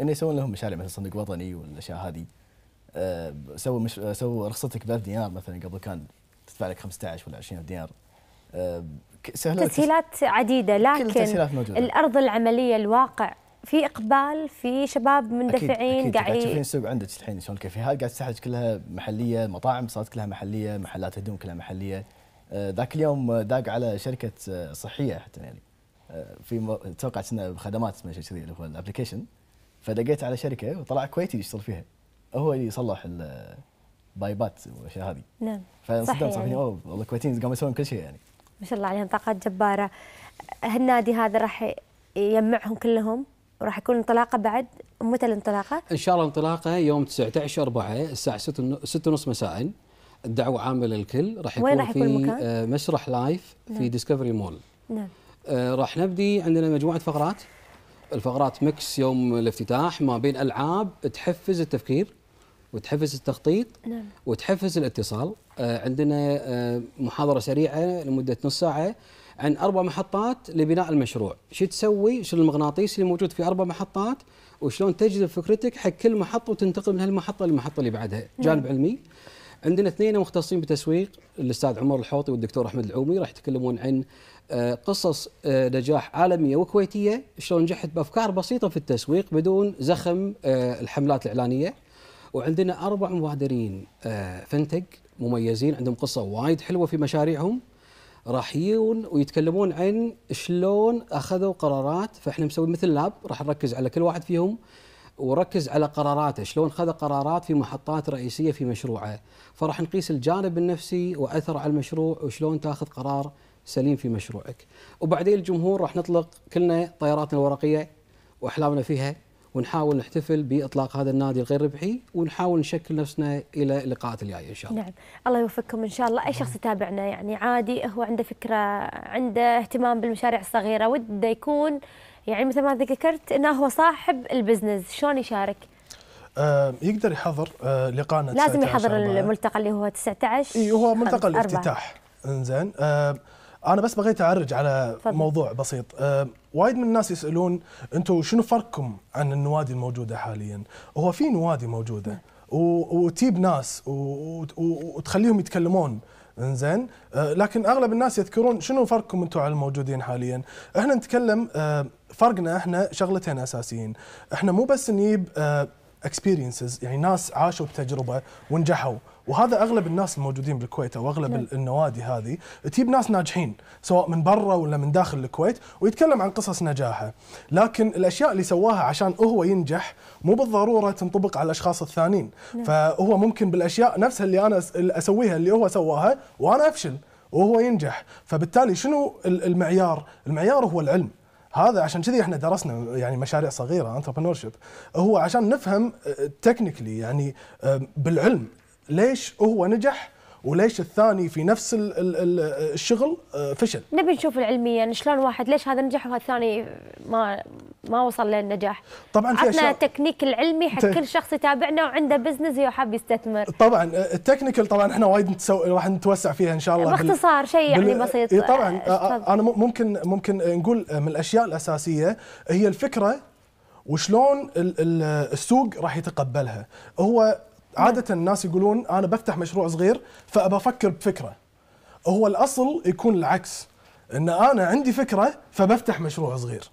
انه يسوون لهم مشاريع مثل صندوق وطني والاشياء هذه آه، سووا مش سووا رخصتك ب 1000 دينار مثلا قبل كان تدفع لك 15 ولا 20 دينار آه، تسهيلات عديده لكن الارض العمليه الواقع في اقبال في شباب مندفعين قاعد تشوفين السوق عندك الحين شلون الكافيهات قاعد تستحدث كلها محليه مطاعم صارت كلها محليه محلات هدوم كلها محليه آه، ذاك اليوم داق على شركه آه، صحيه حتى يعني آه، في اتوقع كنا خدمات اسمها شيء اللي هو الابلكيشن فدقيت على شركه وطلع كويتي يشتغل فيها هو اللي يصلح البايبات والاشياء هذه نعم فانصدمت صح يعني اوه والله الكويتيين قاموا يسوون كل شيء يعني ما شاء الله عليهم طاقات جباره هالنادي هذا راح يجمعهم كلهم وراح يكون انطلاقه بعد متى الانطلاقه؟ ان شاء الله انطلاقه يوم 19 4 الساعه 6 ونص مساء الدعوه عامه للكل راح يكون, وين راح يكون في آه، مسرح لايف نعم. في ديسكفري مول نعم آه، راح نبدي عندنا مجموعه فقرات الفقرات مكس يوم الافتتاح ما بين العاب تحفز التفكير وتحفز التخطيط نعم. وتحفز الاتصال آه، عندنا آه، محاضره سريعه لمده نص ساعه عن اربع محطات لبناء المشروع شو تسوي شو المغناطيس اللي موجود في اربع محطات وشلون تجذب فكرتك حق كل محطه وتنتقل من هالمحطه للمحطه اللي بعدها نعم. جانب علمي عندنا اثنين مختصين بالتسويق الاستاذ عمر الحوطي والدكتور احمد العومي راح يتكلمون عن آه، قصص نجاح عالميه وكويتيه شلون نجحت بافكار بسيطه في التسويق بدون زخم الحملات الاعلانيه وعندنا اربع مبادرين فنتك آه، مميزين عندهم قصه وايد حلوه في مشاريعهم راح يجون ويتكلمون عن شلون اخذوا قرارات فاحنا مسوي مثل لاب راح نركز على كل واحد فيهم وركز على قراراته شلون خذ قرارات في محطات رئيسيه في مشروعه فراح نقيس الجانب النفسي واثره على المشروع وشلون تاخذ قرار سليم في مشروعك وبعدين الجمهور راح نطلق كلنا طياراتنا الورقيه واحلامنا فيها ونحاول نحتفل باطلاق هذا النادي الغير ربحي ونحاول نشكل نفسنا الى اللقاءات الجايه ان شاء الله. نعم، الله يوفقكم ان شاء الله، اي شخص يتابعنا يعني عادي هو عنده فكره عنده اهتمام بالمشاريع الصغيره وده يكون يعني مثل ما ذكرت انه هو صاحب البزنس، شلون يشارك؟ آه، يقدر يحضر آه، لقاءنا لازم يحضر الملتقى اللي هو 19 اي هو ملتقى الافتتاح انزين آه، انا بس بغيت اعرج على فضل. موضوع بسيط آه وايد من الناس يسالون انتم شنو فرقكم عن النوادي الموجوده حاليا؟ هو في نوادي موجوده وتجيب ناس وتخليهم يتكلمون انزين آه، لكن اغلب الناس يذكرون شنو فرقكم انتم على الموجودين حاليا؟ احنا نتكلم آه، فرقنا احنا شغلتين اساسيين، احنا مو بس نجيب اكسبيرينسز آه، يعني ناس عاشوا بتجربه ونجحوا وهذا اغلب الناس الموجودين بالكويت او اغلب نعم. النوادي هذه تجيب ناس ناجحين سواء من برا ولا من داخل الكويت ويتكلم عن قصص نجاحه لكن الاشياء اللي سواها عشان هو ينجح مو بالضروره تنطبق على الاشخاص الثانيين نعم. فهو ممكن بالاشياء نفسها اللي انا اسويها اللي هو سواها وانا افشل وهو ينجح فبالتالي شنو المعيار المعيار هو العلم هذا عشان كذي احنا درسنا يعني مشاريع صغيره انتربرنور هو عشان نفهم تكنيكلي آه، يعني آه، بالعلم ليش هو نجح وليش الثاني في نفس الـ الـ الشغل آه، فشل نبي نشوف علميا شلون واحد ليش هذا نجح وهذا الثاني ما ما وصل للنجاح طبعا في عطنا التكنيك العلمي حق كل شخص يتابعنا وعنده بزنس وحاب يستثمر طبعا آه، التكنيكال طبعا احنا وايد راح نتوسع فيها ان شاء الله باختصار بال... شيء يعني بسيط بال... إيه، طبعا آه، انا ممكن ممكن نقول من الاشياء الاساسيه هي الفكره وشلون السوق راح يتقبلها هو عاده الناس يقولون انا بفتح مشروع صغير فابى افكر بفكره هو الاصل يكون العكس ان انا عندي فكره فبفتح مشروع صغير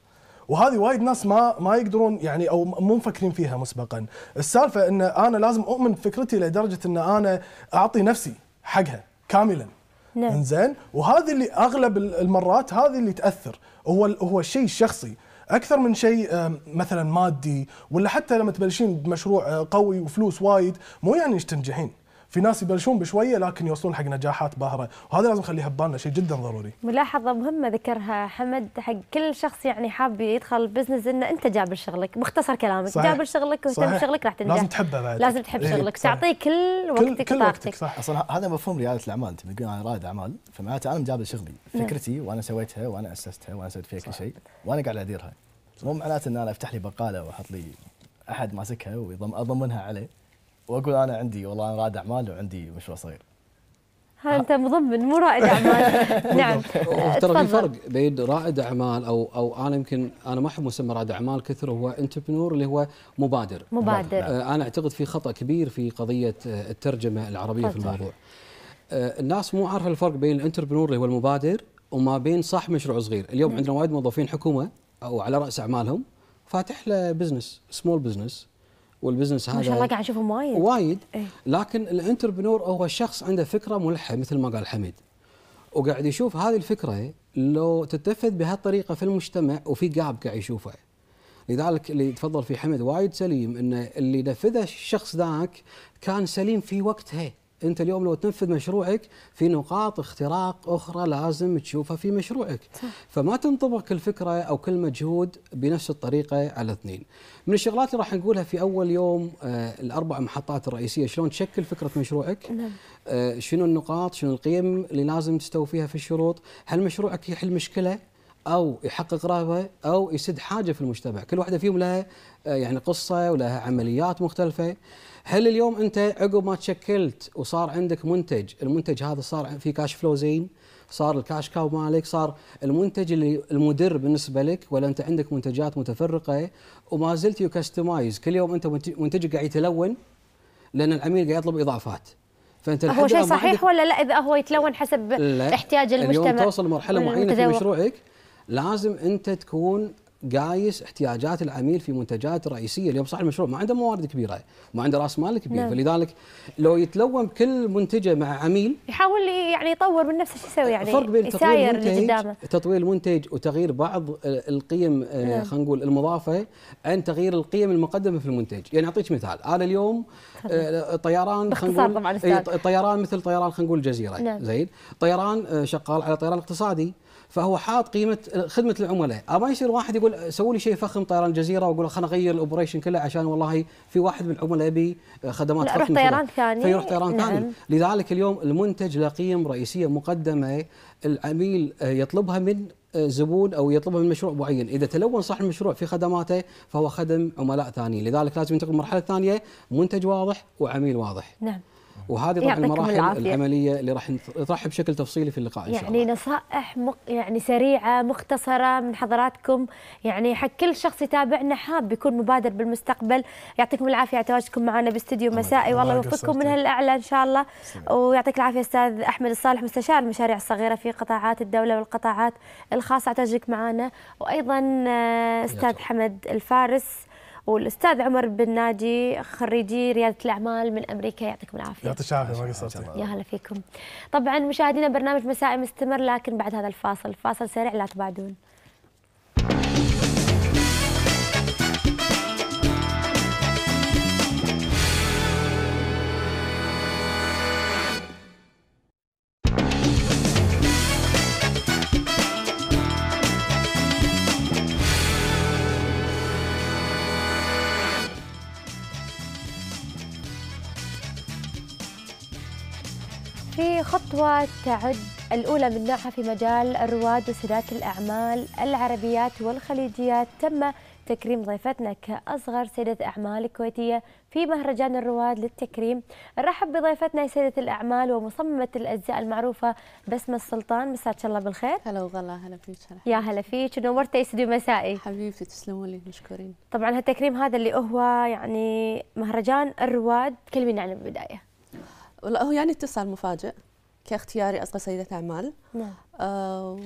وهذه وايد ناس ما ما يقدرون يعني او مو مفكرين فيها مسبقا السالفه ان انا لازم اؤمن بفكرتي لدرجه ان انا اعطي نفسي حقها كاملا نعم. انزين وهذه اللي اغلب المرات هذه اللي تاثر هو هو الشيء الشخصي اكثر من شيء آه، مثلا مادي ولا حتى لما تبلشين بمشروع آه، قوي وفلوس وايد مو يعني انك تنجحين في ناس يبلشون بشويه لكن يوصلون حق نجاحات باهره وهذا لازم نخليها ببالنا شيء جدا ضروري ملاحظه مهمه ذكرها حمد حق كل شخص يعني حاب يدخل البزنس انه انت جابر شغلك مختصر كلامك صحيح. جابر شغلك وانت بشغلك راح تنجح لازم تحبه بعد لازم تحب إيه. شغلك تعطيه كل وقتك كل, كل وقتك صح اصلا هذا مفهوم رياده الاعمال انت تقول انا رائد اعمال فمعناته انا مجابر شغلي نعم. فكرتي وانا سويتها وانا اسستها وانا سويت فيها كل شيء وانا قاعد اديرها مو معناته ان انا افتح لي بقاله واحط لي احد ماسكها واضمنها عليه واقول انا عندي والله انا رائد اعمال وعندي مشروع صغير ها انت مضمن مو رائد اعمال نعم ترى في فرق بين رائد اعمال او او انا يمكن انا ما احب مسمى رائد اعمال كثر هو انتربرنور اللي هو مبادر مبادر آه، انا اعتقد في خطا كبير في قضيه آه، الترجمه العربيه في الموضوع آه، الناس مو عارفه الفرق بين الانتربرنور اللي هو المبادر وما بين صاحب مشروع صغير اليوم نعم. عندنا وايد موظفين حكومه او على راس اعمالهم فاتح له بزنس سمول بزنس والبزنس هذا ما شاء الله قاعد اشوفهم وايد وايد إيه. لكن الانتربرنور هو شخص عنده فكره ملحه مثل ما قال حميد وقاعد يشوف هذه الفكره لو تتنفذ بهالطريقه في المجتمع وفي قاب قاعد يشوفه لذلك اللي تفضل فيه حمد وايد سليم انه اللي نفذه الشخص ذاك كان سليم في وقتها انت اليوم لو تنفذ مشروعك في نقاط اختراق اخرى لازم تشوفها في مشروعك صح. فما تنطبق كل فكره او كل مجهود بنفس الطريقه على اثنين من الشغلات اللي راح نقولها في اول يوم آه الاربع محطات الرئيسيه شلون تشكل فكره مشروعك نعم. آه شنو النقاط شنو القيم اللي لازم تستوفيها في الشروط هل مشروعك يحل مشكله او يحقق رغبه او يسد حاجه في المجتمع، كل واحده فيهم لها آه، يعني قصه ولها عمليات مختلفه. هل اليوم انت عقب ما تشكلت وصار عندك منتج، المنتج هذا صار فيه كاش فلو زين، صار الكاش كاو مالك، صار المنتج اللي المدر بالنسبه لك ولا انت عندك منتجات متفرقه وما زلت يو كاستمايز، كل يوم انت منتجك قاعد يتلون لان العميل قاعد يطلب اضافات. فانت هو شيء صحيح ولا لا اذا هو يتلون حسب لا احتياج المجتمع اليوم توصل لمرحله معينه في مشروعك لازم انت تكون قايس احتياجات العميل في منتجات رئيسيه اليوم صاحب المشروع ما عنده موارد كبيره ما عنده راس مال كبير نعم. فلذلك لو يتلوم كل منتجه مع عميل يحاول يعني يطور من نفسه شو يسوي يعني الفرق بين تطوير المنتج تطوير المنتج وتغيير بعض القيم آه، نعم. خلينا نقول المضافه عن تغيير القيم المقدمه في المنتج يعني اعطيك مثال انا اليوم آه، طيران خلينا نقول إيه، طيران مثل طيران خلينا نقول الجزيره نعم. زين طيران آه، شغال على طيران اقتصادي فهو حاط قيمه خدمه العملاء اما يصير واحد يقول سووا لي شيء فخم طيران الجزيره واقول خلنا اغير الاوبريشن كله عشان والله في واحد من العملاء يبي خدمات فخمه يروح طيران ثاني فيروح طيران نعم. ثاني لذلك اليوم المنتج له قيم رئيسيه مقدمه العميل يطلبها من زبون او يطلبها من مشروع معين، اذا تلون صح المشروع في خدماته فهو خدم عملاء ثانيين، لذلك لازم ينتقل للمرحله الثانيه منتج واضح وعميل واضح. نعم. وهذه طبعا المراحل العافية. العمليه اللي راح نطرحها بشكل تفصيلي في اللقاء ان شاء يعني الله يعني نصائح مق... يعني سريعه مختصره من حضراتكم يعني حق كل شخص يتابعنا حاب يكون مبادر بالمستقبل يعطيكم العافيه على تواجدكم معنا باستديو مسائي والله يوفقكم من هالاعلى ان شاء الله ويعطيك العافيه استاذ احمد الصالح مستشار المشاريع الصغيره في قطاعات الدوله والقطاعات الخاصه على تواجدك معنا وايضا آه، استاذ حمد الفارس والاستاذ عمر بن ناجي خريجي رياده الاعمال من امريكا يعطيكم العافيه يعطيك العافيه ما قصرتي يا هلا فيكم طبعا مشاهدينا برنامج مسائي مستمر لكن بعد هذا الفاصل فاصل سريع لا تبعدون هذه خطوة تعد الأولى من نوعها في مجال الرواد وسيدات الأعمال العربيات والخليجيات تم تكريم ضيفتنا كأصغر سيدة أعمال كويتية في مهرجان الرواد للتكريم نرحب بضيفتنا سيدة الأعمال ومصممة الأجزاء المعروفة بسمة السلطان مساك الله بالخير هلا وغلا هلا فيك هلا يا هلا فيك نورتي استديو مسائي حبيبتي تسلمون لي مشكورين طبعا هالتكريم هذا اللي هو يعني مهرجان الرواد كلمينا عنه بالبداية لا هو يعني اتصال مفاجئ كاختياري أصغر سيدة أعمال نعم آه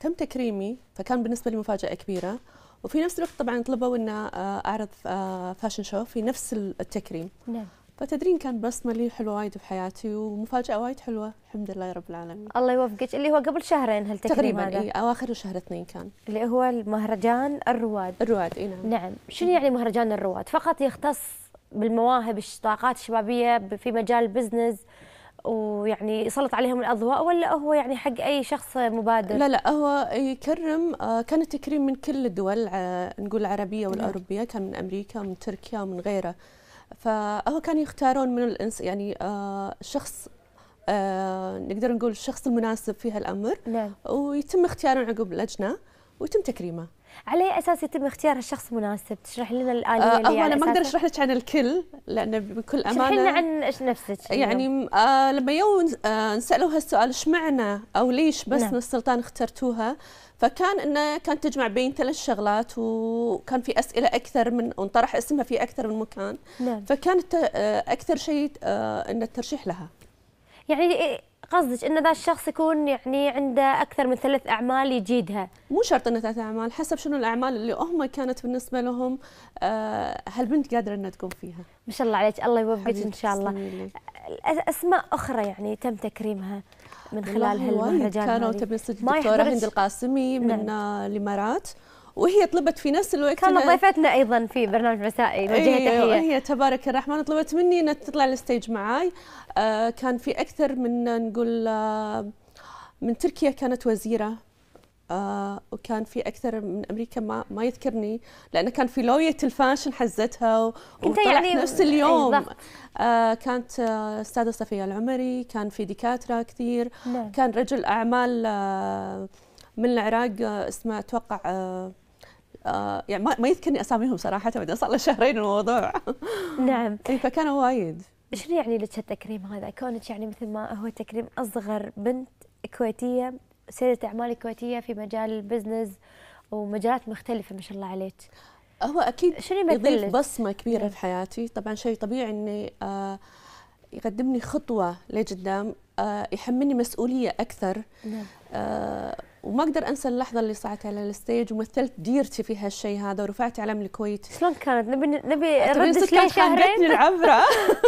تم تكريمي فكان بالنسبة لي مفاجأة كبيرة وفي نفس الوقت طبعا طلبوا ان آه، اعرض فاشن آه، شو في نفس التكريم نعم فتدرين كان بصمه لي حلوه وايد في حياتي ومفاجاه وايد حلوه الحمد لله يا رب العالمين الله يوفقك اللي هو قبل شهرين هالتكريم تقريبا هذا. إيه اواخر شهر اثنين كان اللي هو المهرجان الرواد الرواد اي نعم نعم شنو يعني مهرجان الرواد فقط يختص بالمواهب الطاقات الشبابيه في مجال البزنس ويعني يسلط عليهم الاضواء ولا هو يعني حق اي شخص مبادر؟ لا لا هو يكرم آه، كان التكريم من كل الدول آه، نقول العربيه والاوروبيه نعم. كان من امريكا ومن تركيا ومن غيره فهو كانوا يختارون من الانس يعني آه، شخص نقدر نقول الشخص المناسب في هالامر نعم. ويتم اختياره عقب اللجنه ويتم تكريمه. على اي اساس يتم اختيار الشخص المناسب؟ تشرح لنا الاليه آه، اللي آه يعني انا ما اقدر اشرح لك عن الكل لانه بكل امانه لنا عن نفسك يعني آه لما يو آه، نسالوا هالسؤال ايش معنى او ليش بس نعم. السلطان اخترتوها فكان انه كانت تجمع بين ثلاث شغلات وكان في اسئله اكثر من وانطرح اسمها في اكثر من مكان نعم. فكانت آه، اكثر شيء ان الترشيح لها يعني إيه، قصدك ان ذا الشخص يكون يعني عنده اكثر من ثلاث اعمال يجيدها مو شرط انه ثلاث اعمال حسب شنو الاعمال اللي هم كانت بالنسبه لهم آه، هالبنت قادره انها تقوم فيها ما شاء الله عليك الله يوفقك ان شاء الله اسماء اخرى يعني تم تكريمها من خلال هالمهرجان كانوا تبي ما دكتوره هند القاسمي من نعم. آه، الامارات وهي طلبت في نفس الوقت كانت ضيفتنا ايضا في برنامج مسائي إيه، نوجهها تحيه هي تبارك الرحمن طلبت مني ان تطلع الستيج معاي آه، كان في اكثر من نقول آه، من تركيا كانت وزيره آه، وكان في اكثر من امريكا ما ما يذكرني لانه كان في لويه الفاشن حزتها وطلعت يعني نفس إيه، اليوم آه كانت استاذه آه صفيه العمري كان في دكاتره كثير نعم. كان رجل اعمال آه من العراق اسمه اتوقع آه آه، يعني ما يذكرني اساميهم صراحه بعدين صار له شهرين الموضوع نعم اي فكان وايد شنو يعني لك التكريم هذا؟ كونك يعني مثل ما هو تكريم اصغر بنت كويتيه سيره اعمال كويتيه في مجال البزنس ومجالات مختلفه ما شاء الله عليك. هو اكيد شنو يضيف بصمه كبيره نعم. في حياتي، طبعا شيء طبيعي اني آه يقدمني خطوه لقدام آه يحملني مسؤوليه اكثر. نعم. آه وما اقدر انسى اللحظه اللي صعدت على الستيج ومثلت ديرتي في هالشيء هذا ورفعت علم الكويت شلون كانت نبي نبي ردش لي خنقتني العبره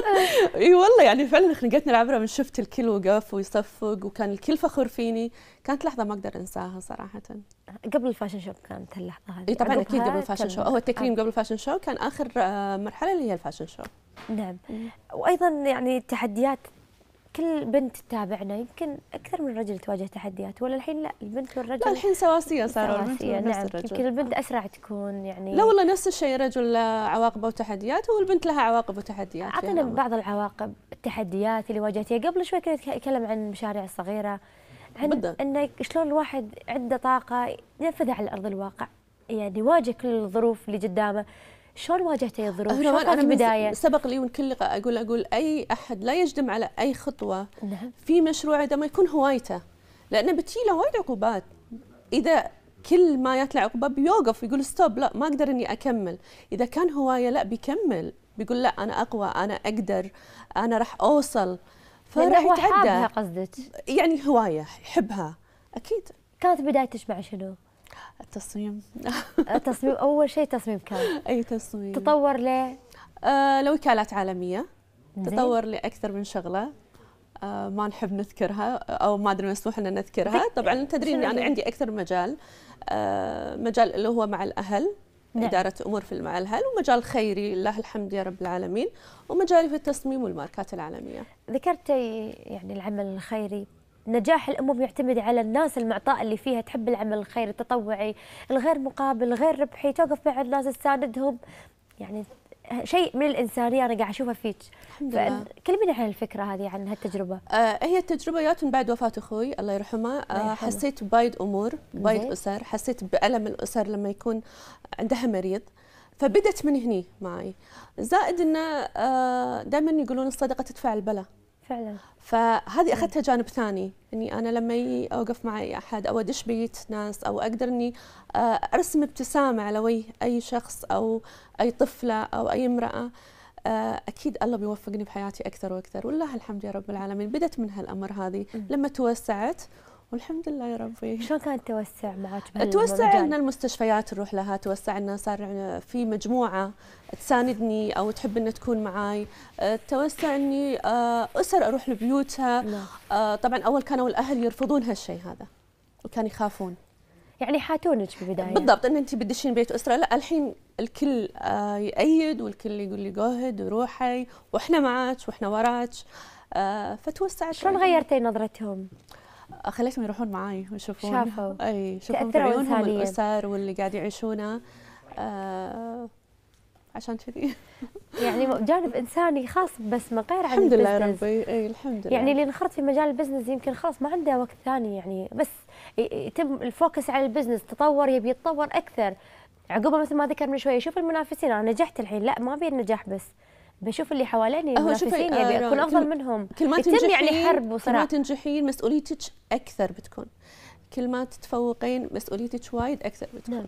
اي والله يعني فعلا خنقتني العبره من شفت الكل وقف ويصفق وكان الكل فخور فيني كانت لحظه ما اقدر انساها صراحه قبل الفاشن شو كانت اللحظه هذه اي طبعا اكيد قبل الفاشن شو هو التكريم آه. قبل الفاشن شو كان اخر آه، مرحله اللي هي الفاشن شو نعم وايضا يعني التحديات كل بنت تتابعنا يمكن اكثر من رجل تواجه تحديات ولا الحين لا البنت والرجل لا الحين سواسيه صاروا سواسيه نعم يمكن البنت اسرع تكون يعني لا والله نفس الشيء رجل عواقبه وتحدياته والبنت لها عواقب وتحديات اعطينا بعض العواقب التحديات اللي واجهتيها قبل شوي كنت اتكلم عن المشاريع الصغيره عن بالضبط. انه شلون الواحد عنده طاقه ينفذها على ارض الواقع يعني يواجه كل الظروف اللي قدامه شلون واجهتي الظروف؟ شلون كانت البدايه؟ سبق لي من كل لقاء اقول اقول اي احد لا يجدم على اي خطوه نعم. في مشروع اذا ما يكون هوايته لانه بتجي له وايد عقوبات اذا كل ما يطلع عقوبة بيوقف يقول ستوب لا ما اقدر اني اكمل اذا كان هوايه لا بيكمل بيقول لا انا اقوى انا اقدر انا راح اوصل فراح يتعدى قصدك يعني هوايه يحبها اكيد كانت بدايتك مع شنو؟ التصميم التصميم اول شيء تصميم كان اي تصميم تطور ل آه لوكالات عالميه تطور لاكثر من شغله آه ما نحب نذكرها او ما ادري مسموح ان نذكرها طبعا تدري اني انا عندي اكثر مجال آه مجال اللي هو مع الاهل نعم. إدارة أمور في مع الأهل ومجال خيري لله الحمد يا رب العالمين ومجالي في التصميم والماركات العالمية ذكرت يعني العمل الخيري نجاح الأمم يعتمد على الناس المعطاء اللي فيها تحب العمل الخير التطوعي الغير مقابل غير ربحي توقف مع الناس تساندهم يعني شيء من الانسانيه انا قاعد اشوفها فيك كلمينا عن الفكره هذه عن هالتجربه آه هي التجربه جات من بعد وفاه اخوي الله يرحمه آه حسيت بوايد امور بوايد اسر حسيت بالم الاسر لما يكون عندها مريض فبدت من هني معي زائد انه آه دائما يقولون الصدقه تدفع البلاء فعلا فهذه نعم. اخذتها جانب ثاني اني انا لما اوقف مع اي احد او ادش بيت ناس او اقدر اني آه، ارسم ابتسامه على وجه اي شخص او اي طفله او اي امراه آه، اكيد الله بيوفقني بحياتي اكثر واكثر والله الحمد يا رب العالمين بدت من هالامر هذه لما توسعت والحمد لله يا ربي شلون كان التوسع معك توسع لنا المستشفيات نروح لها توسع لنا صار في مجموعه تساندني او تحب انها تكون معي آه، توسع اني آه، اسر اروح لبيوتها نعم. آه، طبعا اول كانوا الاهل يرفضون هالشيء هذا وكانوا يخافون يعني حاتونك في البدايه بالضبط ان انت بتدشين بيت اسره لا الحين الكل يأيد والكل يقول لي جوهد وروحي واحنا معك واحنا وراك فتوسعت شلون غيرتي نظرتهم؟ خليتهم يروحون معي ويشوفون شافوا اي شافوا عيونهم الاسر واللي قاعد يعيشونه عشان كذي يعني جانب انساني خاص بس من غير عن الحمد لله يا ربي اي الحمد لله يعني اللي انخرط في مجال البزنس يمكن خلاص ما عنده وقت ثاني يعني بس يتم الفوكس على البزنس تطور يبي يتطور اكثر عقبها مثل ما ذكر من شويه شوف المنافسين انا نجحت الحين لا ما ابي النجاح بس بشوف اللي حواليني المنافسين يبي اكون آه، افضل منهم كل ما تنجحين يعني حرب وصراع كل ما تنجحين مسؤوليتك اكثر بتكون كل ما تتفوقين مسؤوليتك وايد اكثر بتكون نعم.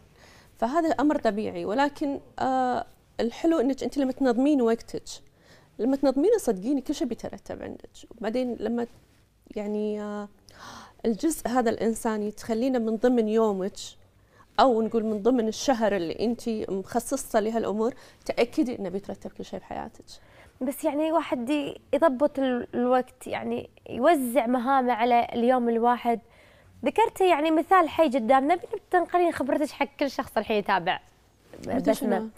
فهذا امر طبيعي ولكن آه الحلو انك انت لما تنظمين وقتك لما تنظمينه صدقيني كل شيء بيترتب عندك وبعدين لما يعني آه، الجزء هذا الانساني تخلينه من ضمن يومك او نقول من ضمن الشهر اللي انت مخصصه لهالامور تاكدي انه بيترتب كل شيء بحياتك بس يعني واحد يضبط الوقت يعني يوزع مهامه على اليوم الواحد ذكرتي يعني مثال حي قدامنا بتنقلين خبرتك حق كل شخص الحين يتابع بسمه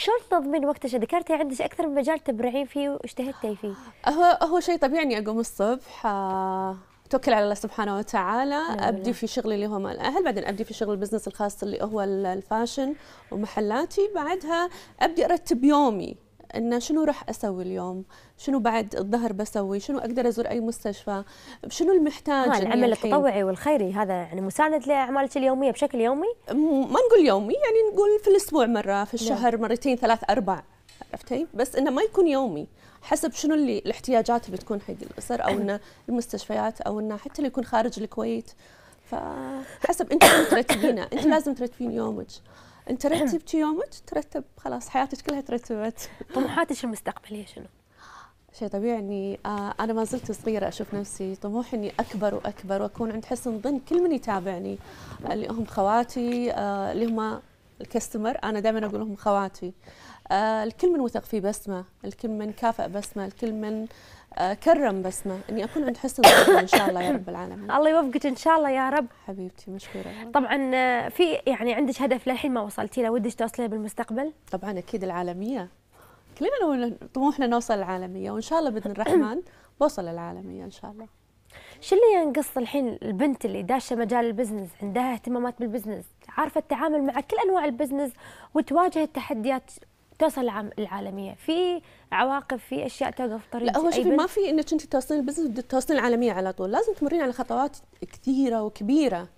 شلون تنظمين وقتك ذكرتي عندك اكثر من مجال تبرعين فيه واجتهدتي فيه هو هو شيء طبيعي اني اقوم الصبح آه، توكل على الله سبحانه وتعالى ابدي في شغلي اللي هو مال الاهل بعدين ابدي في شغل البزنس الخاص اللي هو الفاشن ومحلاتي بعدها ابدي ارتب يومي ان شنو راح اسوي اليوم شنو بعد الظهر بسوي شنو اقدر ازور اي مستشفى شنو المحتاج آه، العمل التطوعي والخيري هذا يعني مساند لاعمالك اليوميه بشكل يومي ما نقول يومي يعني نقول في الاسبوع مره في نعم. الشهر لا. مرتين ثلاث اربع عرفتي بس انه ما يكون يومي حسب شنو اللي الاحتياجات اللي بتكون حق الاسر او انه المستشفيات او انه حتى اللي يكون خارج الكويت فحسب انت ترتبينه انت لازم ترتبين يومك انت رتبتي يومك ترتب خلاص حياتك كلها ترتبت طموحاتك المستقبليه شنو؟ شيء طبيعي اني آه انا ما زلت صغيره اشوف نفسي طموحي اني اكبر واكبر واكون عند حسن ظن كل من يتابعني آه، اللي هم خواتي آه اللي هم الكستمر انا دائما اقول لهم خواتي آه الكل من وثق في بسمه الكل من كافئ بسمه الكل من آه، كرم بسمة إني أكون عند حسن إن شاء الله يا رب العالمين الله يوفقك إن شاء الله يا رب حبيبتي مشكورة طبعا آه، في يعني عندك هدف للحين ما وصلتي له ودك توصلي بالمستقبل طبعا أكيد العالمية كلنا طموحنا نوصل العالمية وإن شاء الله بإذن الرحمن بوصل العالمية إن شاء الله شو اللي ينقص الحين البنت اللي داشه مجال البزنس عندها اهتمامات بالبزنس عارفه تتعامل مع كل انواع البزنس وتواجه التحديات توصل العالميه في عواقب في اشياء توقف طريق لا هو شوفي ما في انك انت توصلين البزنس توصلين العالميه على طول لازم تمرين على خطوات كثيره وكبيره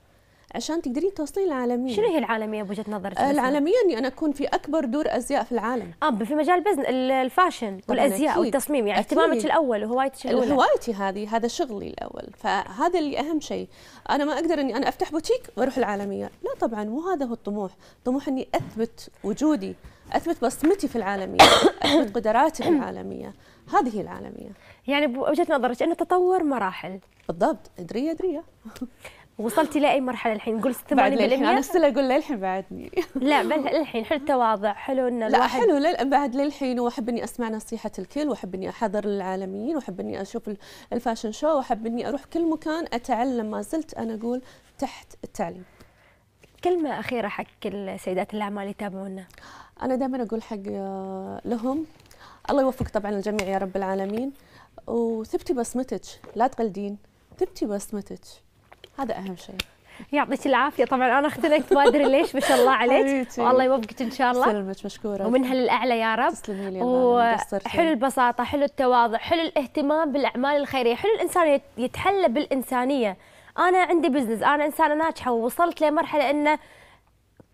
عشان تقدرين توصلين العالميه شنو هي العالميه بوجهه نظرك آه، العالميه اني انا اكون في اكبر دور ازياء في العالم اه في مجال البزن الفاشن والازياء أكيد. والتصميم يعني اهتمامك الاول وهوايتك الاولى هوايتي هذه هذا شغلي الاول فهذا اللي اهم شيء انا ما اقدر اني انا افتح بوتيك واروح العالميه لا طبعا مو هذا هو الطموح طموح اني اثبت وجودي اثبت بصمتي في العالميه اثبت قدراتي في العالميه هذه هي العالميه يعني بوجهه نظرك انه تطور مراحل بالضبط ادريه ادريه وصلتي لاي مرحله الحين قلت 80% بعد للحين انا لسه اقول للحين بعدني لا بس للحين حلو التواضع حلو ان لا حلو لا بعد للحين واحب اني اسمع نصيحه الكل واحب اني احضر للعالميين واحب اني اشوف الفاشن شو واحب اني اروح كل مكان اتعلم ما زلت انا اقول تحت التعليم كلمه اخيره حق السيدات الاعمال اللي يتابعونا انا دائما اقول حق آه، لهم الله يوفق طبعا الجميع يا رب العالمين وثبتي بصمتك لا تقلدين ثبتي بصمتك هذا اهم شيء يعطيك العافيه طبعا انا اختلقت ما ادري ليش ما شاء الله عليك والله يوفقك ان شاء الله سلمك مشكوره ومنها للاعلى يا رب تسلمي لي وحلو البساطه حلو التواضع حلو الاهتمام بالاعمال الخيريه حلو الانسان يتحلى بالانسانيه انا عندي بزنس انا انسانه ناجحه ووصلت لمرحله انه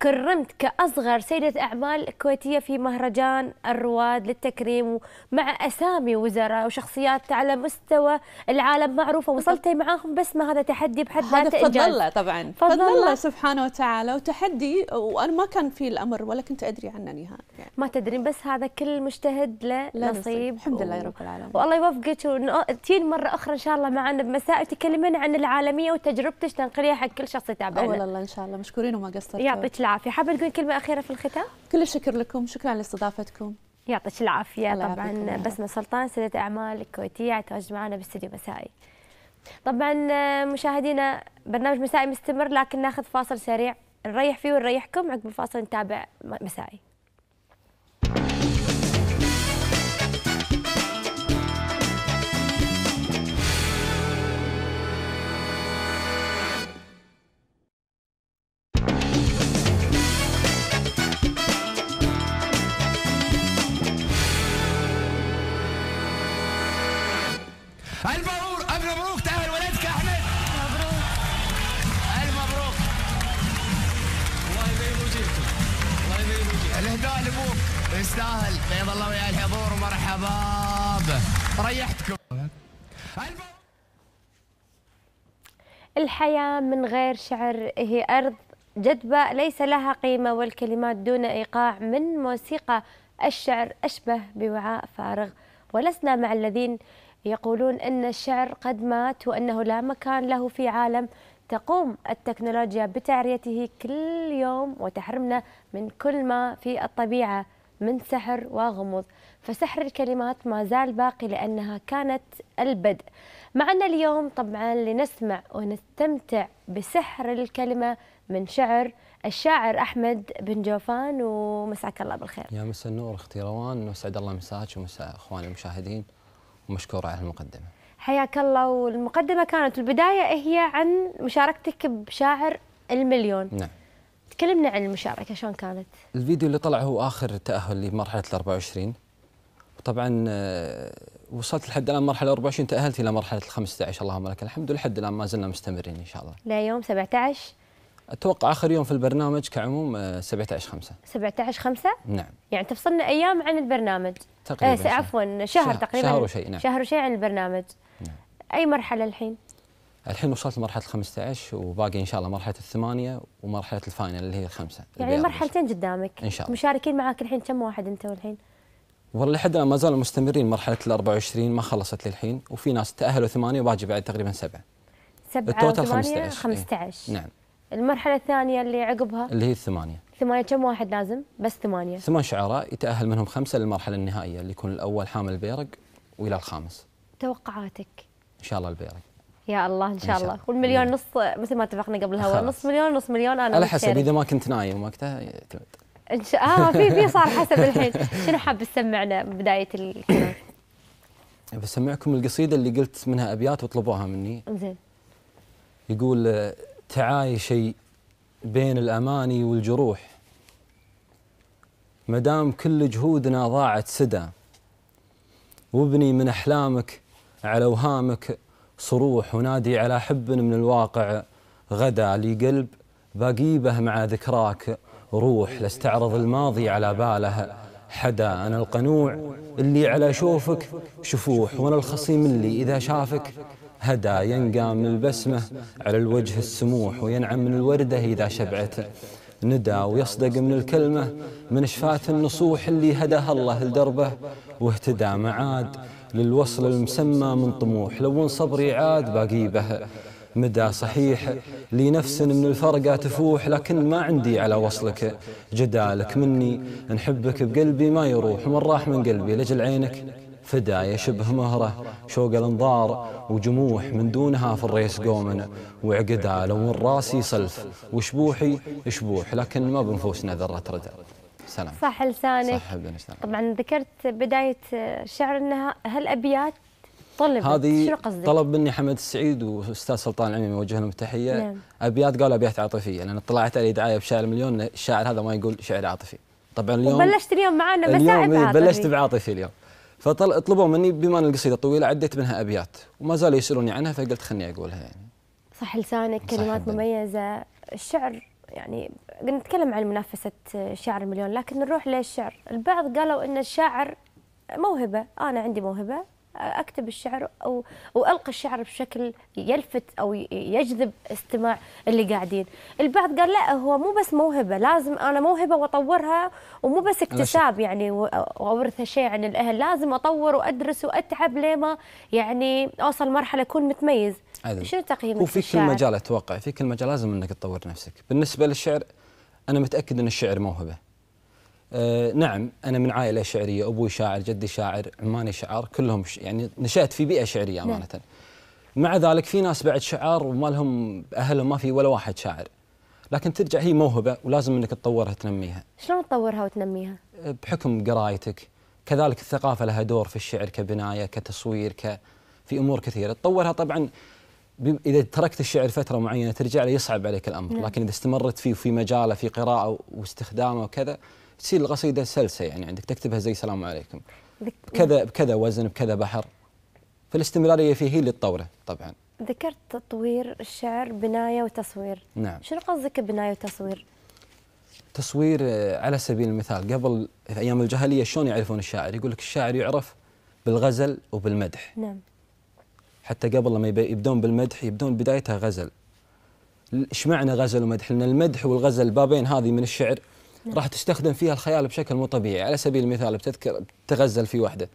كرمت كأصغر سيدة أعمال كويتية في مهرجان الرواد للتكريم مع أسامي وزراء وشخصيات على مستوى العالم معروفة وصلتي معاهم بس ما هذا تحدي بحد ذاته هذا فضل الله طبعا فضل الله سبحانه وتعالى وتحدي وأنا ما كان في الأمر ولا كنت أدري عنه نهائي يعني. ما تدرين بس هذا كل مجتهد له نصيب الحمد لله رب العالمين والله يوفقك وتجين مرة أخرى إن شاء الله معنا بمساء تكلمين عن العالمية وتجربتك تنقليها حق كل شخص يتابعنا والله إن شاء الله مشكورين وما قصرتوا يعطيك العافيه حابه تقول كلمه اخيره في الختام كل الشكر لكم شكرا لاستضافتكم يعطيك العافيه طبعا بسمه سلطان سيده اعمال الكويتيه تواجد معنا باستديو مسائي طبعا مشاهدينا برنامج مسائي مستمر لكن ناخذ فاصل سريع نريح فيه ونريحكم عقب الفاصل نتابع مسائي المبروك ألف مبروك تأهل ولادك يا أحمد مبروك ألف مبروك الله يبين وجهكم الله يبين وجهكم الهداء لأبوك يستاهل بيض الله ويا الحضور مرحبا ريحتكم الحياة من غير شعر هي أرض جدبة ليس لها قيمة والكلمات دون إيقاع من موسيقى الشعر أشبه بوعاء فارغ ولسنا مع الذين يقولون أن الشعر قد مات وأنه لا مكان له في عالم تقوم التكنولوجيا بتعريته كل يوم وتحرمنا من كل ما في الطبيعة من سحر وغموض فسحر الكلمات ما زال باقي لأنها كانت البدء معنا اليوم طبعا لنسمع ونستمتع بسحر الكلمة من شعر الشاعر أحمد بن جوفان ومساك الله بالخير يا مساء النور أختي روان وأسعد الله مساك ومساء أخواني المشاهدين مشكورة على المقدمة حياك الله والمقدمة كانت البداية هي عن مشاركتك بشاعر المليون نعم تكلمنا عن المشاركة شلون كانت؟ الفيديو اللي طلع هو آخر تأهل لمرحلة الـ 24 وطبعا وصلت لحد الان مرحله 24 تاهلت الى مرحله الـ 15 اللهم لك الحمد ولحد الان ما زلنا مستمرين ان شاء الله. ليوم 17 اتوقع اخر يوم في البرنامج كعموم 17 5 17 5 نعم يعني تفصلنا ايام عن البرنامج تقريبا آه عفوا شهر, شهر تقريبا شهر وشيء نعم شهر وشيء عن البرنامج نعم. اي مرحله الحين الحين وصلت لمرحله 15 وباقي ان شاء الله مرحله الثمانيه ومرحله الفاينل اللي هي الخمسه يعني مرحلتين قدامك ان شاء الله مشاركين معاك الحين كم واحد انت والحين والله لحد الان ما زالوا مستمرين مرحله ال 24 ما خلصت للحين وفي ناس تاهلوا ثمانيه وباقي بعد تقريبا سبعه سبعه التوتال 15 15 نعم المرحله الثانيه اللي عقبها اللي هي الثمانيه ثمانيه كم واحد لازم بس ثمانيه ثمان شعراء يتاهل منهم خمسه للمرحله النهائيه اللي يكون الاول حامل البيرق والى الخامس توقعاتك ان شاء الله البيرق يا الله ان شاء, إن شاء الله والمليون نعم. نص مثل ما اتفقنا قبل الهواء نص مليون نص مليون انا على حسب اذا ما كنت نايم وقتها يعتمد إيه، ان شاء اه في في صار حسب الحين شنو حاب تسمعنا بدايه الكلام بسمعكم القصيده اللي قلت منها ابيات وطلبوها مني زين يقول آه، تعايشي بين الأماني والجروح مدام كل جهودنا ضاعت سدى وابني من أحلامك على اوهامك صروح ونادي على حب من الواقع غدا لي قلب بقيبه مع ذكراك روح لاستعرض الماضي على باله حدا أنا القنوع اللي على شوفك شفوح وأنا الخصيم اللي إذا شافك هدى ينقى من البسمة على الوجه السموح وينعم من الوردة إذا شبعته ندى ويصدق من الكلمة من شفات النصوح اللي هداها الله لدربه واهتدى معاد للوصل المسمى من طموح لو ان صبري عاد باقي به مدى صحيح لي نفس من الفرقة تفوح لكن ما عندي على وصلك جدالك مني نحبك بقلبي ما يروح ومن راح من قلبي لجل عينك فداية شبه مهرة شوق الانظار وجموح من دونها في الريس قومن وعقدال والراسي صلف وشبوحي شبوح لكن ما بنفوسنا ذرة ردع سلام صح لسانك صح طبعا ذكرت بداية الشعر أنها هالأبيات طلب هذه طلب مني حمد السعيد واستاذ سلطان العميمي وجه لهم تحيه نعم. ابيات قالوا ابيات عاطفيه لان طلعت علي دعايه بشاعر مليون الشاعر هذا ما يقول شعر عاطفي طبعا اليوم بلشت اليوم معانا مساء إيه، بلشت بعاطفي اليوم فطلبوا مني بما ان القصيده طويله عديت منها ابيات وما زالوا يسالوني عنها فقلت خلني اقولها يعني صح لسانك كلمات صح مميزه الشعر يعني نتكلم عن منافسه شعر المليون لكن نروح للشعر البعض قالوا ان الشاعر موهبه انا عندي موهبه اكتب الشعر او والقي الشعر بشكل يلفت او يجذب استماع اللي قاعدين البعض قال لا هو مو بس موهبه لازم انا موهبه واطورها ومو بس اكتساب يعني وارثها شيء عن الاهل لازم اطور وادرس واتعب لما يعني اوصل مرحله اكون متميز شنو تقييمك وفي كل مجال اتوقع في كل مجال لازم انك تطور نفسك بالنسبه للشعر انا متاكد ان الشعر موهبه آه، نعم انا من عائله شعريه ابوي شاعر جدي شاعر عماني شعار كلهم ش... يعني نشات في بيئه شعريه نعم. امانه نعم. مع ذلك في ناس بعد شعار وما لهم اهلهم ما في ولا واحد شاعر لكن ترجع هي موهبه ولازم انك تطورها تنميها شلون تطورها وتنميها آه، بحكم قرايتك كذلك الثقافه لها دور في الشعر كبنايه كتصوير ك في امور كثيره تطورها طبعا اذا تركت الشعر فتره معينه ترجع له يصعب عليك الامر نعم. لكن اذا استمرت فيه وفي مجاله في قراءه واستخدامه وكذا تصير القصيده سلسه يعني عندك تكتبها زي السلام عليكم بكذا بكذا وزن بكذا بحر فالاستمراريه فيه هي اللي تطوره طبعا ذكرت تطوير الشعر بنايه وتصوير نعم شنو قصدك بنايه وتصوير؟ تصوير آه، على سبيل المثال قبل في ايام الجاهليه شلون يعرفون الشاعر؟ يقول لك الشاعر يعرف بالغزل وبالمدح نعم حتى قبل لما يبدون بالمدح يبدون بدايتها غزل ايش معنى غزل ومدح؟ لان المدح والغزل بابين هذه من الشعر راح تستخدم فيها الخيال بشكل مو طبيعي على سبيل المثال بتذكر تغزل في وحده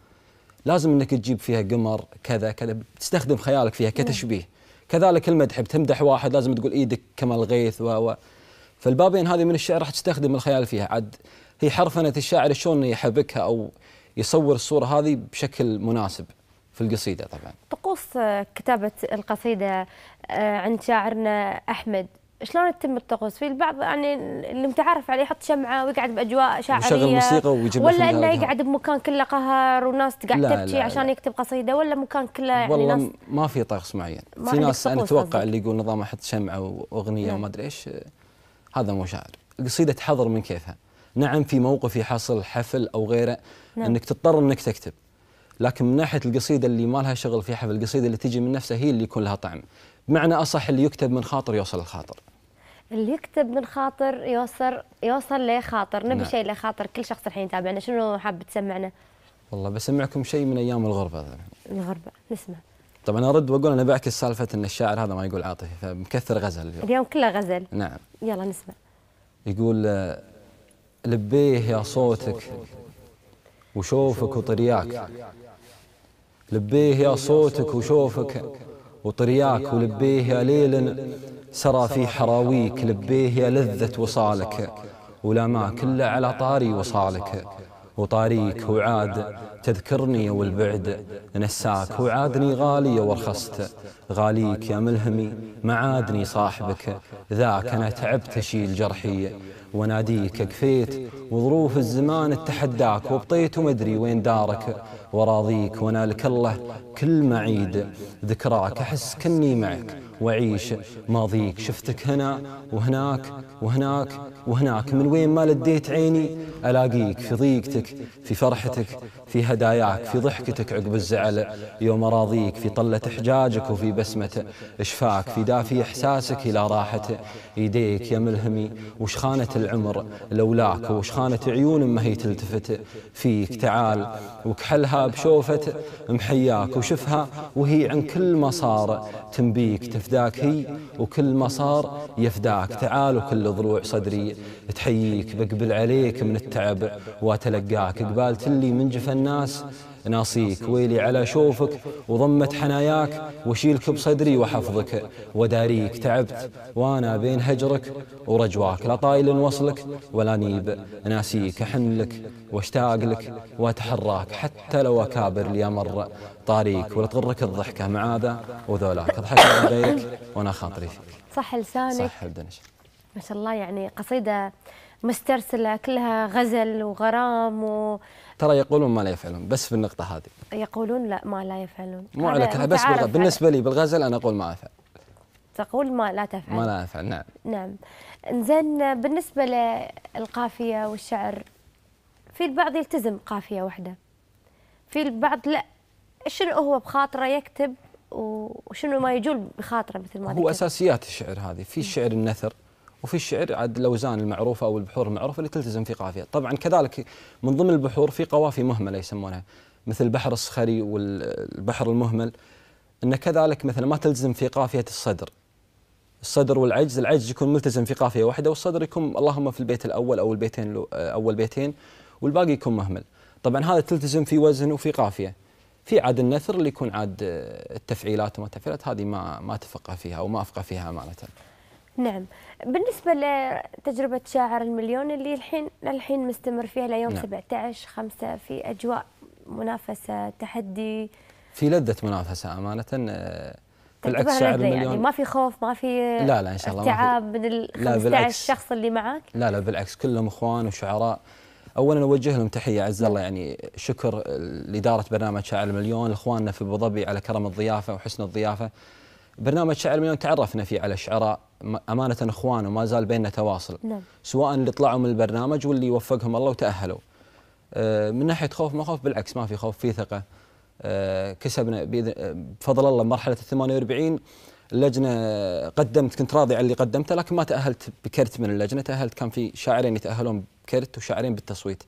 لازم انك تجيب فيها قمر كذا كذا تستخدم خيالك فيها كتشبيه كذلك المدح بتمدح واحد لازم تقول ايدك كما الغيث و و فالبابين هذه من الشعر راح تستخدم الخيال فيها عاد هي حرفنه الشاعر شلون يحبكها او يصور الصوره هذه بشكل مناسب في القصيده طبعا طقوس آه، كتابه القصيده آه، عند شاعرنا احمد شلون يتم الطقوس؟ في البعض يعني اللي متعارف عليه يحط شمعه ويقعد باجواء شاعريه ويشغل موسيقى ويجيب ولا انه يقعد بمكان كله قهر وناس قاعد تبكي عشان لا. يكتب قصيده ولا مكان كله يعني والله ناس ما في طقس معين في ناس انا اتوقع اللي يقول نظام احط شمعه واغنيه نعم. وما ادري ايش هذا مو شاعر القصيده تحضر من كيفها نعم في موقف يحصل حفل او غيره نعم. انك تضطر انك تكتب لكن من ناحيه القصيده اللي ما لها شغل في حفل القصيده اللي تجي من نفسها هي اللي يكون لها طعم بمعنى اصح اللي يكتب من خاطر يوصل الخاطر اللي يكتب من خاطر يوصل يوصل لخاطر نبي نعم. شيء لخاطر كل شخص الحين يتابعنا شنو حاب تسمعنا؟ والله بسمعكم شيء من ايام الغربه الغربه نسمع طبعا ارد واقول انا بعكس سالفه ان الشاعر هذا ما يقول عاطفي فمكثر غزل اليوم اليوم كله غزل نعم يلا نسمع يقول لبيه يا صوتك وشوفك وطرياك لبيه يا صوتك وشوفك وطرياك ولبيه يا ليل سرى في حراويك لبيه يا لذة وصالك ما كله على طاري وصالك وطاريك وعاد تذكرني والبعد نساك وعادني غالية ورخصت غاليك يا ملهمي ما عادني صاحبك ذاك أنا تعبت أشيل جرحي وناديك كفيت وظروف الزمان اتحداك وبطيت ومدري وين دارك وراضيك ونالك الله كل معيد ذكراك أحس كني معك وعيش ماضيك شفتك هنا وهناك وهناك وهناك من وين ما لديت عيني ألاقيك في ضيقتك في فرحتك في هداياك في ضحكتك عقب الزعل يوم أراضيك في طلة إحجاجك وفي بسمة إشفاك في دافي إحساسك إلى راحة يديك يا ملهمي وشخانة العمر لولاك وشخانة عيون ما هي تلتفت فيك تعال وكحلها بشوفة محياك وشفها وهي عن كل ما صار تنبيك تفداك هي وكل ما صار يفداك تعال وكل ضلوع صدري تحييك بقبل عليك من التعب واتلقاك قبالت اللي من جف الناس ناصيك ويلي على شوفك وضمت حناياك وشيلك بصدري وحفظك وداريك تعبت وانا بين هجرك ورجواك لا طايل وصلك ولا نيب ناسيك احن لك واشتاق لك واتحراك حتى لو اكابر لي مر طاريك ولا تغرك الضحكه معاذا وذولاك اضحك على غيرك وانا خاطري فيك صح لسانك صح ما شاء الله يعني قصيدة مسترسلة كلها غزل وغرام و ترى يقولون ما لا يفعلون بس في النقطة هذه يقولون لا ما لا يفعلون مو على كلها بس بالنسبة لي بالغزل أنا أقول ما أفعل تقول ما لا تفعل ما لا أفعل نعم نعم زين بالنسبة للقافية والشعر في البعض يلتزم قافية واحدة في البعض لا شنو هو بخاطره يكتب وشنو ما يجول بخاطره مثل ما هو اساسيات الشعر هذه في شعر النثر وفي الشعر عاد الاوزان المعروفه او البحور المعروفه اللي تلتزم في قافيه، طبعا كذلك من ضمن البحور في قوافي مهمله يسمونها مثل بحر الصخري والبحر المهمل انه كذلك مثلا ما تلتزم في قافيه الصدر. الصدر والعجز، العجز يكون ملتزم في قافيه واحده والصدر يكون اللهم في البيت الاول او البيتين اول بيتين والباقي يكون مهمل. طبعا هذا تلتزم في وزن وفي قافيه. في عاد النثر اللي يكون عاد التفعيلات وما التفعيلات هذه ما ما اتفقه فيها او ما افقه فيها امانه. نعم بالنسبة لتجربة شاعر المليون اللي الحين الحين مستمر فيها ليوم نعم. 17 5 في أجواء منافسة تحدي في لذة منافسة أمانة آه، بالعكس شاعر يعني المليون يعني ما في خوف ما في لا لا إن شاء الله تعب من ال 15 شخص اللي معاك لا لا بالعكس كلهم إخوان وشعراء اولا اوجه لهم تحيه عز الله نعم. يعني شكر لاداره برنامج شاعر المليون لاخواننا في ابو ظبي على كرم الضيافه وحسن الضيافه برنامج شعر مليون تعرفنا فيه على الشعراء امانه اخوان وما زال بيننا تواصل نعم. سواء اللي طلعوا من البرنامج واللي وفقهم الله وتاهلوا آه، من ناحيه خوف ما خوف بالعكس ما في خوف في ثقه آه، كسبنا آه، بفضل الله مرحله ال 48 اللجنه قدمت كنت راضي على اللي قدمته لكن ما تاهلت بكرت من اللجنه تاهلت كان في شاعرين يتاهلون بكرت وشاعرين بالتصويت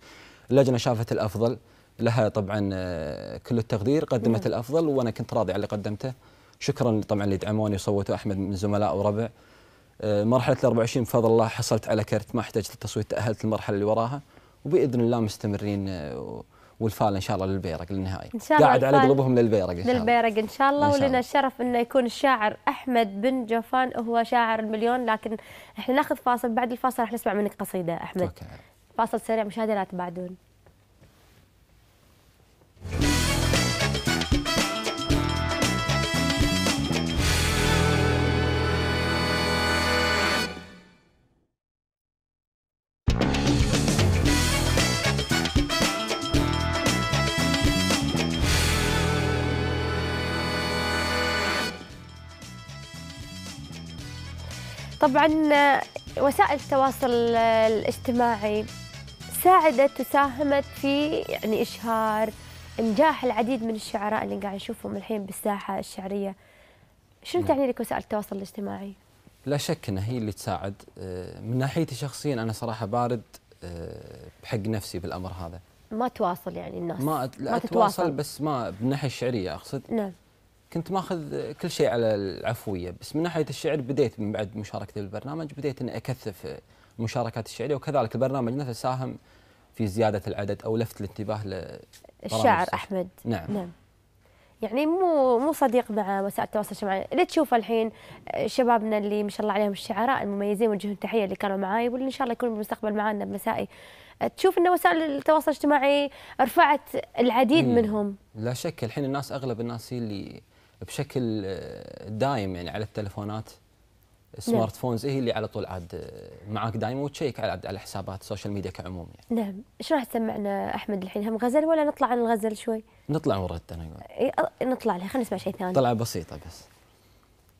اللجنه شافت الافضل لها طبعا كل التقدير قدمت نعم. الافضل وانا كنت راضي على اللي قدمته شكرا طبعا اللي دعموني وصوتوا احمد من زملاء وربع آه، مرحله ال 24 بفضل الله حصلت على كرت ما احتجت للتصويت تاهلت المرحله اللي وراها وباذن الله مستمرين آه، والفال ان شاء الله للبيرق للنهائي إن شاء الله قاعد على قلوبهم للبيرق إن شاء الله. للبيرق ان شاء الله ولنا الشرف انه يكون الشاعر احمد بن جوفان هو شاعر المليون لكن احنا ناخذ فاصل بعد الفاصل راح نسمع منك قصيده احمد أوكي. فاصل سريع مشاهدي لا تبعدون طبعا وسائل التواصل الاجتماعي ساعدت وساهمت في يعني إشهار إنجاح العديد من الشعراء اللي قاعد نشوفهم الحين بالساحة الشعرية شنو نعم. تعني لك وسائل التواصل الاجتماعي؟ لا شك انها هي اللي تساعد آه، من ناحيتي شخصيا انا صراحه بارد آه، بحق نفسي بالامر هذا ما تواصل يعني الناس ما, ما تتواصل بس ما بالناحيه الشعريه اقصد نعم كنت ماخذ كل شيء على العفويه بس من ناحيه الشعر بديت من بعد مشاركتي بالبرنامج بديت اني اكثف المشاركات الشعريه وكذلك البرنامج نفسه ساهم في زياده العدد او لفت الانتباه للشاعر احمد نعم, نعم. يعني مو مو صديق مع وسائل التواصل الاجتماعي، اللي تشوف الحين شبابنا اللي ما شاء الله عليهم الشعراء المميزين وجههم تحيه اللي كانوا معاي واللي ان شاء الله يكونوا بالمستقبل معانا بمسائي. تشوف ان وسائل التواصل الاجتماعي رفعت العديد منهم. لا شك الحين الناس اغلب الناس هي اللي بشكل آه، دايم يعني على التلفونات السمارت نعم. فونز هي إيه اللي على طول عاد آه، معاك دايم وتشيك على على حسابات السوشيال ميديا كعموم يعني. نعم، ايش راح تسمعنا احمد الحين هم غزل ولا نطلع عن الغزل شوي؟ نطلع ورد انا اقول. إيه، نطلع له خلينا نسمع شيء ثاني. طلعه بسيطه بس.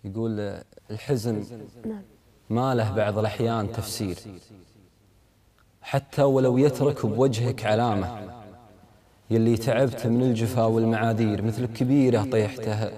يقول آه، الحزن نعم. ما له بعض الاحيان تفسير حتى ولو يترك بوجهك علامه يلي تعبت من الجفا والمعاذير مثل كبيرة طيحته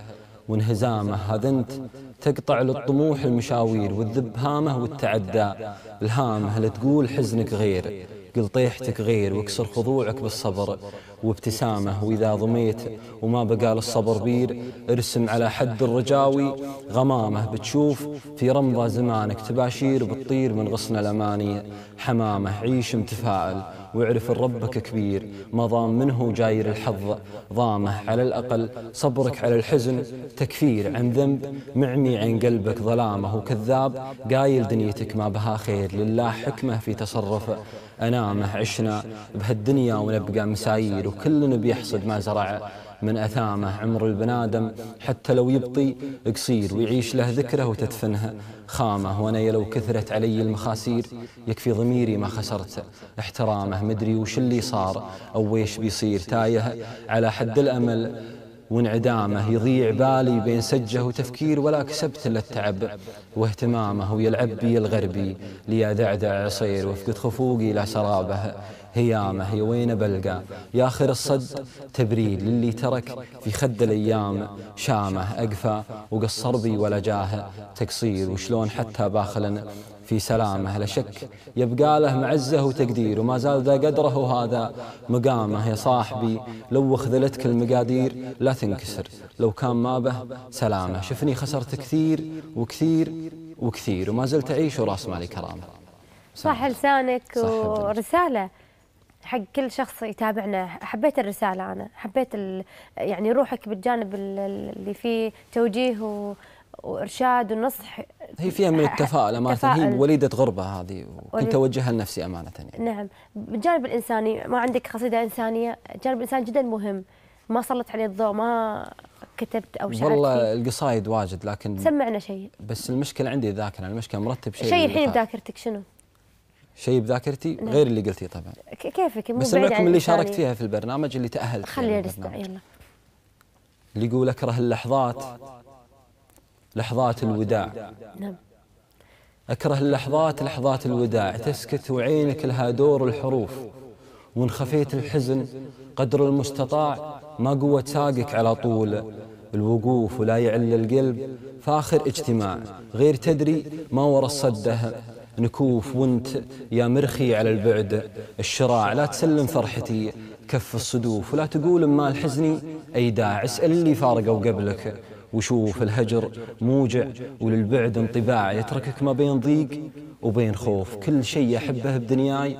وانهزامه هذا انت تقطع للطموح المشاوير والذبهامه والتعداء الهامه لتقول تقول حزنك غير قل طيحتك غير واكسر خضوعك بالصبر وابتسامة وإذا ضميت وما بقى للصبر بير ارسم على حد الرجاوي غمامة بتشوف في رمضة زمانك تباشير بتطير من غصن الأماني حمامة عيش متفائل واعرف ربك كبير ما ضام منه جاير الحظ ضامه على الأقل صبرك على الحزن تكفير عن ذنب معمي عن قلبك ظلامه وكذاب قايل دنيتك ما بها خير لله حكمة في تصرفه أنامه عشنا بهالدنيا ونبقى مساير وكلنا بيحصد ما زرعه من أثامه عمر البنادم حتى لو يبطي قصير ويعيش له ذكره وتدفنها خامه وأنا لو كثرت علي المخاسير يكفي ضميري ما خسرته احترامه مدري وش اللي صار أو ويش بيصير تايه على حد الأمل وانعدامه يضيع بالي بين سجه وتفكير ولا كسبت الا التعب واهتمامه ويلعب بي الغربي ليا دعدع عصير وفقد خفوقي لا سرابه هيامه يا وين بلقى يا اخر الصد تبريد للي ترك في خد الايام شامه اقفى وقصر بي ولا جاه تقصير وشلون حتى باخلا في سلامه لا شك يبقى له معزه وتقدير وما زال ذا قدره هذا مقامه يا صاحبي لو خذلتك المقادير لا تنكسر لو كان ما به سلامه شفني خسرت كثير وكثير وكثير وما زلت أعيش وراس مالي كرامة صح لسانك ورسالة حق كل شخص يتابعنا حبيت الرسالة أنا حبيت يعني روحك بالجانب اللي فيه توجيه و وارشاد ونصح هي فيها من التفاؤل امانه هي وليده غربه هذه وكنت اوجهها لنفسي امانه يعني. نعم بالجانب الانساني ما عندك قصيده انسانيه الجانب الانساني جدا مهم ما سلط عليه الضوء ما كتبت او شعرت والله القصايد واجد لكن سمعنا شيء بس المشكله عندي ذاكره المشكله مرتب شيء شيء الحين بذاكرتك شنو؟ شيء بذاكرتي نعم. غير اللي قلتيه طبعا كيفك مو بس لكم اللي شاركت فيها في البرنامج اللي تاهلت خلينا نسمع يلا اللي يقول اكره اللحظات لحظات الوداع نعم. أكره اللحظات لحظات الوداع تسكت وعينك لها دور الحروف وإن خفيت الحزن قدر المستطاع ما قوة ساقك على طول الوقوف ولا يعل القلب فاخر اجتماع غير تدري ما ورا الصده نكوف وانت يا مرخي على البعد الشراع لا تسلم فرحتي كف الصدوف ولا تقول ما الحزني أي داع اسأل اللي فارقوا قبلك وشوف الهجر موجع وللبعد انطباع يتركك ما بين ضيق وبين خوف كل شيء أحبه بدنياي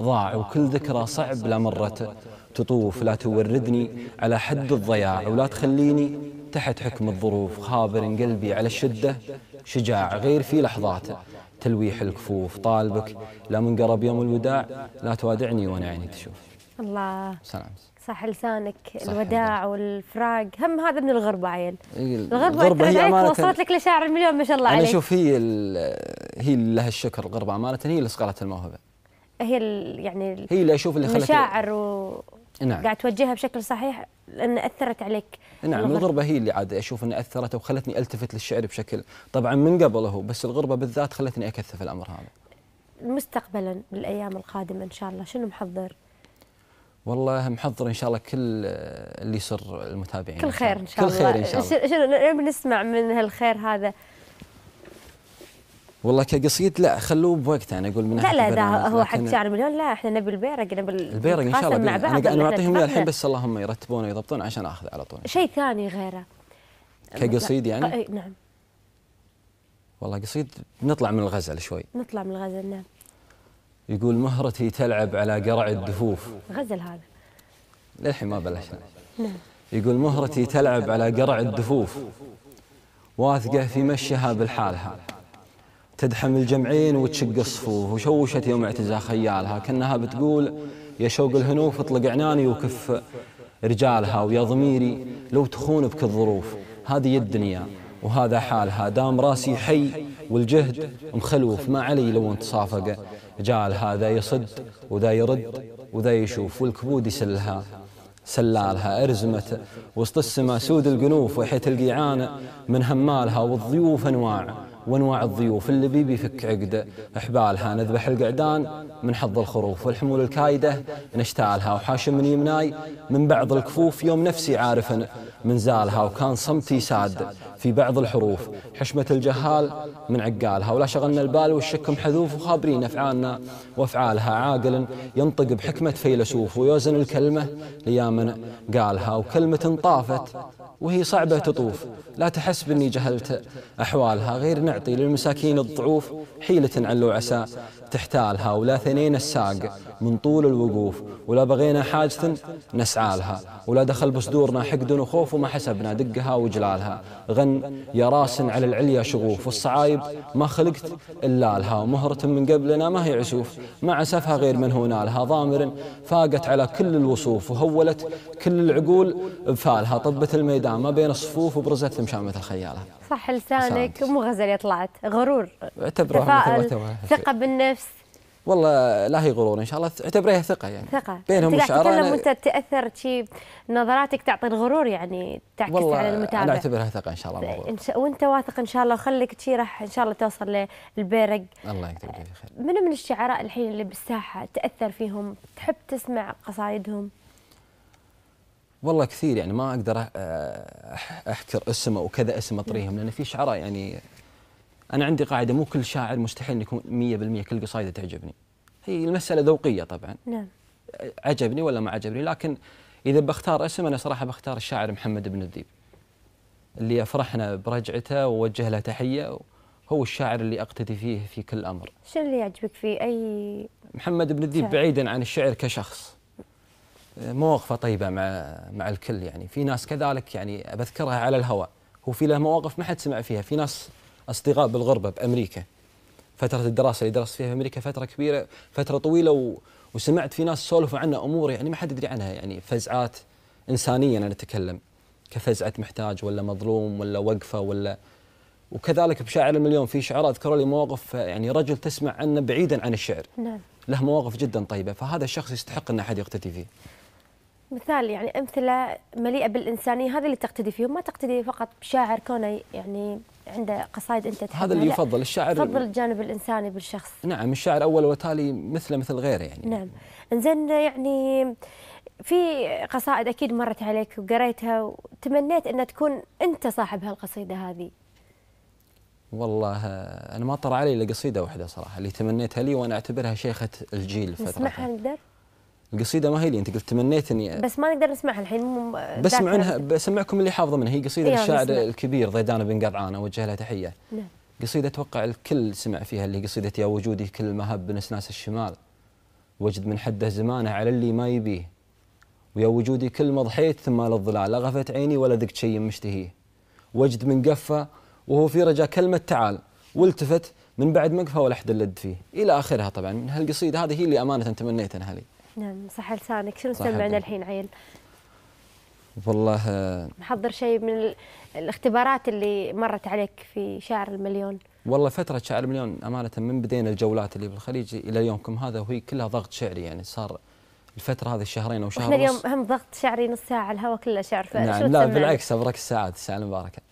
ضاع وكل ذكرى صعب لا مرته تطوف لا توردني على حد الضياع ولا تخليني تحت حكم الظروف خابر قلبي على الشدة شجاع غير في لحظاته تلويح الكفوف طالبك لا من قرب يوم الوداع لا توادعني وانا عيني تشوف الله سلام صح لسانك صح الوداع والفراق هم هذا من الغربه عيل إيه، الغربه, الغربة هي عليك وصلت لك لشاعر المليون ما شاء الله عليك انا اشوف هي هي لها الشكر الغربه امانه هي اللي صقلت الموهبه هي يعني هي اللي اشوف اللي خلت مشاعر و نعم. قاعد توجهها بشكل صحيح لان اثرت عليك نعم الغربة, الغربة هي اللي عاد اشوف انها اثرت وخلتني التفت للشعر بشكل طبعا من قبل هو بس الغربه بالذات خلتني اكثف الامر هذا مستقبلا بالايام القادمه ان شاء الله شنو محضر؟ والله محضر ان شاء الله كل آه، اللي يسر المتابعين كل خير ان شاء الله كل خير ان شاء الله شنو بنسمع من هالخير هذا والله كقصيد لا خلوه بوقته انا اقول من لا لا ده هو حق شعر مليون لا احنا نبي البيرق نبي البيرق ان شاء الله مع بعض انا اعطيهم الحين بس اللهم يرتبونه ويضبطونه عشان اخذ على طول شيء ثاني غيره كقصيد يعني؟ نعم والله قصيد نطلع من الغزل شوي نطلع من الغزل نعم يقول مهرتي تلعب على قرع الدفوف غزل هذا للحين ما بلشنا نعم يقول مهرتي تلعب على قرع الدفوف واثقة في مشيها بالحالها تدحم الجمعين وتشق الصفوف وشوشت يوم اعتزا خيالها كأنها بتقول يا شوق الهنوف اطلق عناني وكف رجالها ويا ضميري لو تخون بك الظروف هذه الدنيا وهذا حالها دام راسي حي والجهد مخلوف ما علي لو انت صافقه جال هذا يصد وذا يرد وذا يشوف والكبود يسلها سلالها أرزمته وسط السما سود القنوف وحيت القيعانة من همالها والضيوف أنواع وانواع الضيوف اللي بي بيفك عقده حبالها نذبح القعدان من حظ الخروف والحمول الكايده نشتالها وحاشم من يمناي من بعض الكفوف يوم نفسي عارف من زالها وكان صمتي ساد في بعض الحروف حشمة الجهال من عقالها ولا شغلنا البال والشك محذوف وخابرين أفعالنا وأفعالها عاقل ينطق بحكمة فيلسوف ويوزن الكلمة ليامن قالها وكلمة طافت وهي صعبة تطوف لا تحس بأني جهلت أحوالها غير نعطي للمساكين الضعوف حيلة علوا عسى تحتالها ولا ثنين الساق من طول الوقوف ولا بغينا حاجة نسعالها ولا دخل بصدورنا حقد وخوف وما حسبنا دقها وجلالها غن يا راس على العليا شغوف والصعايب ما خلقت إلا لها ومهرة من قبلنا ما هي عسوف ما عسفها غير من هنا لها ضامر فاقت على كل الوصوف وهولت كل العقول بفالها طبت الميدان ما بين الصفوف وبرزت مشامة الخيالة صح لسانك مو غزل طلعت غرور اعتبرها ثقة بالنفس والله لا هي غرور ان شاء الله اعتبريها ثقه يعني ثقه بينهم الشعراء تتكلم وانت تاثر شيء نظراتك تعطي الغرور يعني تعكس على المتابع انا اعتبرها ثقه ان شاء الله إن شاء وانت واثق ان شاء الله وخليك شي راح ان شاء الله توصل للبيرق الله يكتب لك خير من من الشعراء الحين اللي بالساحه تاثر فيهم تحب تسمع قصايدهم والله كثير يعني ما اقدر احكر اسم او كذا اسم اطريهم لان في شعراء يعني انا عندي قاعده مو كل شاعر مستحيل ان يكون 100% كل قصايده تعجبني هي المساله ذوقيه طبعا نعم عجبني ولا ما عجبني لكن اذا بختار اسم انا صراحه بختار الشاعر محمد بن الذيب اللي افرحنا برجعته ووجه له تحيه هو الشاعر اللي اقتدي فيه في كل امر. شو اللي يعجبك فيه؟ اي محمد بن الذيب بعيدا عن الشعر كشخص مواقفه طيبه مع مع الكل يعني، في ناس كذلك يعني بذكرها على الهواء، هو في له مواقف ما حد سمع فيها، في ناس اصدقاء بالغربه بامريكا فتره الدراسه اللي درست فيها في امريكا فتره كبيره فتره طويله و... وسمعت في ناس سولفوا عنها امور يعني ما حد يدري عنها يعني فزعات انسانيه انا اتكلم كفزعه محتاج ولا مظلوم ولا وقفه ولا وكذلك بشاعر المليون في شعراء ذكروا لي مواقف يعني رجل تسمع عنه بعيدا عن الشعر نعم له مواقف جدا طيبه فهذا الشخص يستحق ان احد يقتدي فيه مثال يعني امثله مليئه بالانسانيه هذا اللي تقتدي فيه ما تقتدي فقط بشاعر كونه يعني عنده قصائد انت تحبها هذا اللي يفضل الشاعر يفضل الجانب الانساني بالشخص نعم الشاعر اول وتالي مثله مثل غيره يعني نعم انزين يعني في قصائد اكيد مرت عليك وقريتها وتمنيت ان تكون انت صاحب هالقصيده هذه والله انا ما طر علي الا قصيده واحده صراحه اللي تمنيتها لي وانا اعتبرها شيخه الجيل فتره نسمعها نقدر القصيده ما هي لي انت قلت تمنيت اني بس ما نقدر نسمعها الحين مو بسمع عنها بسمعكم اللي حافظه منها هي قصيده إيه الشاعر الكبير ضيدان بن قرعان اوجه لها تحيه نعم قصيده اتوقع الكل سمع فيها اللي قصيده يا وجودي كل ما هب نسناس الشمال وجد من حده زمانه على اللي ما يبيه ويا وجودي كل ما ضحيت ثم للظلال لا غفت عيني ولا ذقت شيء مشتهيه وجد من قفه وهو في رجا كلمه تعال والتفت من بعد مقفى ولا حد اللد فيه الى اخرها طبعا من هالقصيده هذه هي اللي امانه تمنيت انها لي نعم صح لسانك شنو سمعنا الحين عيل والله محضر شيء من الاختبارات اللي مرت عليك في شعر المليون والله فترة شعر المليون أمانة من بدينا الجولات اللي بالخليج إلى يومكم هذا وهي كلها ضغط شعري يعني صار الفترة هذه الشهرين أو شهر احنا اليوم هم ضغط شعري نص ساعة الهواء كله شعر نعم لا بالعكس أبرك الساعات الساعة المباركة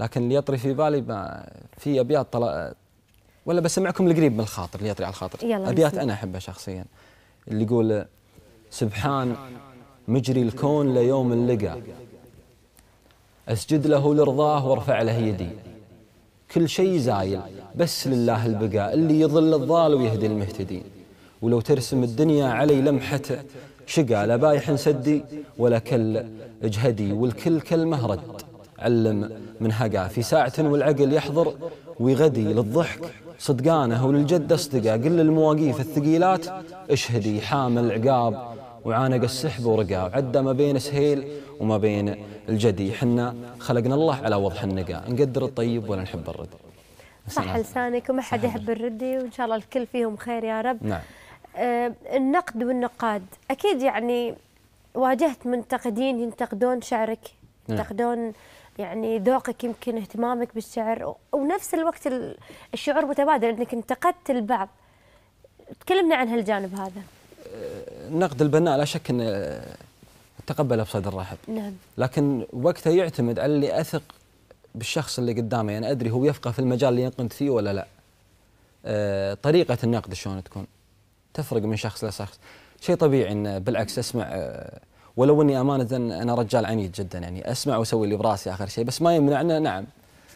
لكن اللي يطري في بالي ما في أبيات طلع ولا بسمعكم القريب من الخاطر اللي يطري على الخاطر يلا أبيات أنا أحبها شخصياً اللي يقول سبحان مجري الكون ليوم لقى أسجد له لرضاه وارفع له يدي كل شيء زايل بس لله البقاء اللي يضل الضال ويهدي المهتدين ولو ترسم الدنيا علي لمحة شقى لا بايح سدي ولا كل اجهدي والكل كلمة رد علم من هقى في ساعة والعقل يحضر ويغدي للضحك صدقانه وللجدة اصدقه قل للمواقيف الثقيلات اشهدي حامل عقاب وعانق السحب ورقاب عدى ما بين سهيل وما بين الجدي حنا خلقنا الله على وضح النقا نقدر الطيب ولا نحب الرد صح لسانك وما حد يحب الردي وان شاء الله الكل فيهم خير يا رب نعم آه النقد والنقاد اكيد يعني واجهت منتقدين ينتقدون شعرك نعم. ينتقدون نعم. يعني ذوقك يمكن اهتمامك بالشعر ونفس الوقت الشعور متبادل انك انتقدت البعض تكلمنا عن هالجانب هذا أه، نقد البناء لا شك انه تقبله بصدر رحب نعم. لكن وقتها يعتمد على اللي اثق بالشخص اللي قدامه يعني ادري هو يفقه في المجال اللي ينقد فيه ولا لا أه، طريقه النقد شلون تكون تفرق من شخص لشخص شيء طبيعي ان بالعكس اسمع أه، ولو اني امانه انا رجال عنيد جدا يعني اسمع واسوي اللي براسي اخر شيء بس ما يمنعنا نعم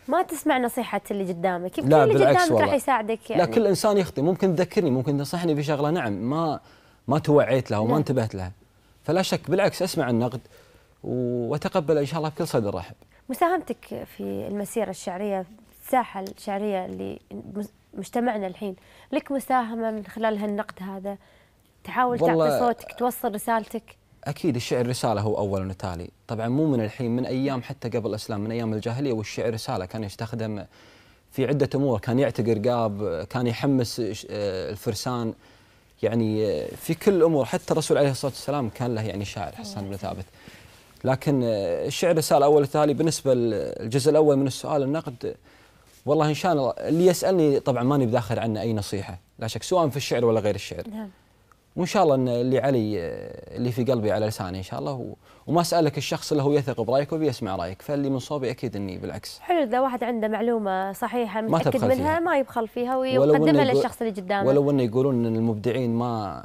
ما تسمع نصيحة اللي قدامك كل اللي قدامك راح يساعدك يعني لا كل انسان يخطئ ممكن تذكرني ممكن تنصحني في شغله نعم ما ما توعيت لها وما نعم. انتبهت لها فلا شك بالعكس اسمع النقد واتقبله ان شاء الله بكل صدر رحب مساهمتك في المسيرة الشعرية الساحة الشعرية اللي مجتمعنا الحين لك مساهمة من خلال هالنقد هذا تحاول تعطي صوتك توصل رسالتك اكيد الشعر رساله هو اول وتالي، طبعا مو من الحين من ايام حتى قبل الاسلام من ايام الجاهليه والشعر رساله كان يستخدم في عده امور، كان يعتق رقاب، كان يحمس آه، الفرسان يعني آه، في كل الامور حتى الرسول عليه الصلاه والسلام كان له يعني شاعر حسان بن ثابت. لكن آه، الشعر رساله اول وتالي بالنسبه للجزء الاول من السؤال النقد والله ان شاء الله اللي يسالني طبعا ماني بداخل عنه اي نصيحه، لا شك سواء في الشعر ولا غير الشعر. نعم. وان شاء الله ان اللي علي اللي في قلبي على لساني ان شاء الله وما اسالك الشخص اللي هو يثق برايك وبيسمع رايك فاللي من صوبي اكيد اني بالعكس حلو اذا واحد عنده معلومه صحيحه متاكد منها ما يبخل فيها ويقدمها للشخص اللي قدامه ولو انه يقولون ان المبدعين ما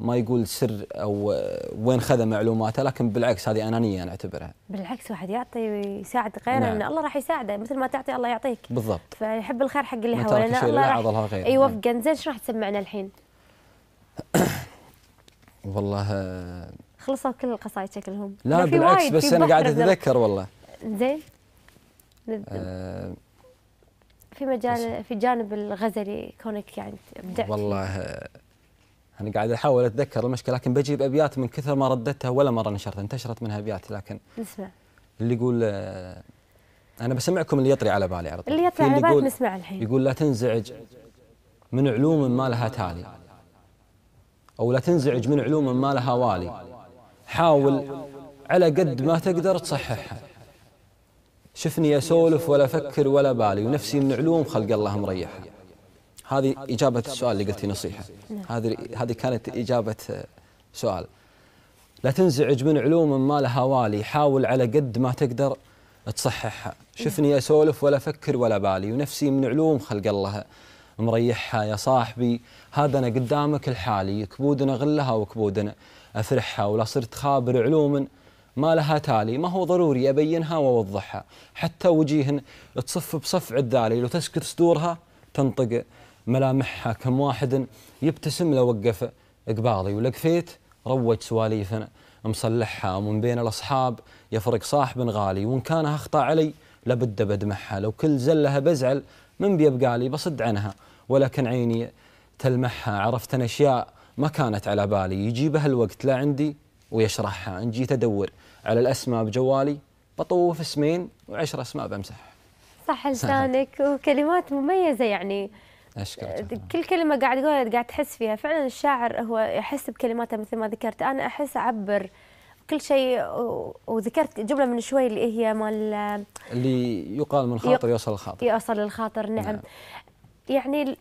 ما يقول سر او وين خذ معلوماته لكن بالعكس هذه انانيه انا اعتبرها. بالعكس واحد يعطي ويساعد غيره نعم. ان الله راح يساعده مثل ما تعطي الله يعطيك. بالضبط. فيحب الخير حق اللي حولنا الله يوفقه نعم. زين شو راح تسمعنا الحين؟ والله خلصوا كل القصائد شكلهم لا بالعكس بس انا قاعد اتذكر والله زين آه في مجال في جانب الغزلي كونك يعني ابدعت والله انا قاعد احاول اتذكر المشكله لكن بجيب ابيات من كثر ما رددتها ولا مره نشرتها انتشرت منها ابيات لكن نسمع اللي يقول آه، انا بسمعكم اللي يطري على بالي على طول اللي يطري على بالي نسمع الحين يقول لا تنزعج من علوم ما لها تالي أو لا تنزعج من علوم ما لها والي حاول على قد ما تقدر تصححها شفني أسولف ولا أفكر ولا بالي ونفسي من علوم خلق الله مريحها هذه إجابة السؤال اللي قلت نصيحة نعم. هذه هذه كانت إجابة سؤال لا تنزعج من علوم ما لها والي حاول على قد ما تقدر تصححها شفني أسولف ولا أفكر ولا بالي ونفسي من علوم خلق الله مريحها يا صاحبي هذا أنا قدامك الحالي كبودنا غلها وكبودنا أفرحها ولا صرت خابر علوم ما لها تالي ما هو ضروري أبينها وأوضحها حتى وجيه تصف بصف عدالي لو تسكت صدورها تنطق ملامحها كم واحد يبتسم لو وقف قبالي ولقفيت روج سواليفنا مصلحها ومن بين الأصحاب يفرق صاحب غالي وإن كان أخطأ علي لابد بدمحها لو كل زلها بزعل من بيبقى لي بصد عنها ولكن عيني تلمحها عرفت أنا أشياء ما كانت على بالي يجي بهالوقت لا عندي ويشرحها إن جيت أدور على الأسماء بجوالي بطوف اسمين وعشر أسماء بمسح صح لسانك وكلمات مميزة يعني أشكرك كل كلمة قاعد تقولها قاعد تحس فيها فعلا الشاعر هو يحس بكلماته مثل ما ذكرت أنا أحس أعبر كل شيء وذكرت جمله من شوي اللي هي مال اللي يقال من الخاطر يوصل الخاطر يوصل الخاطر نعم, نعم. يعني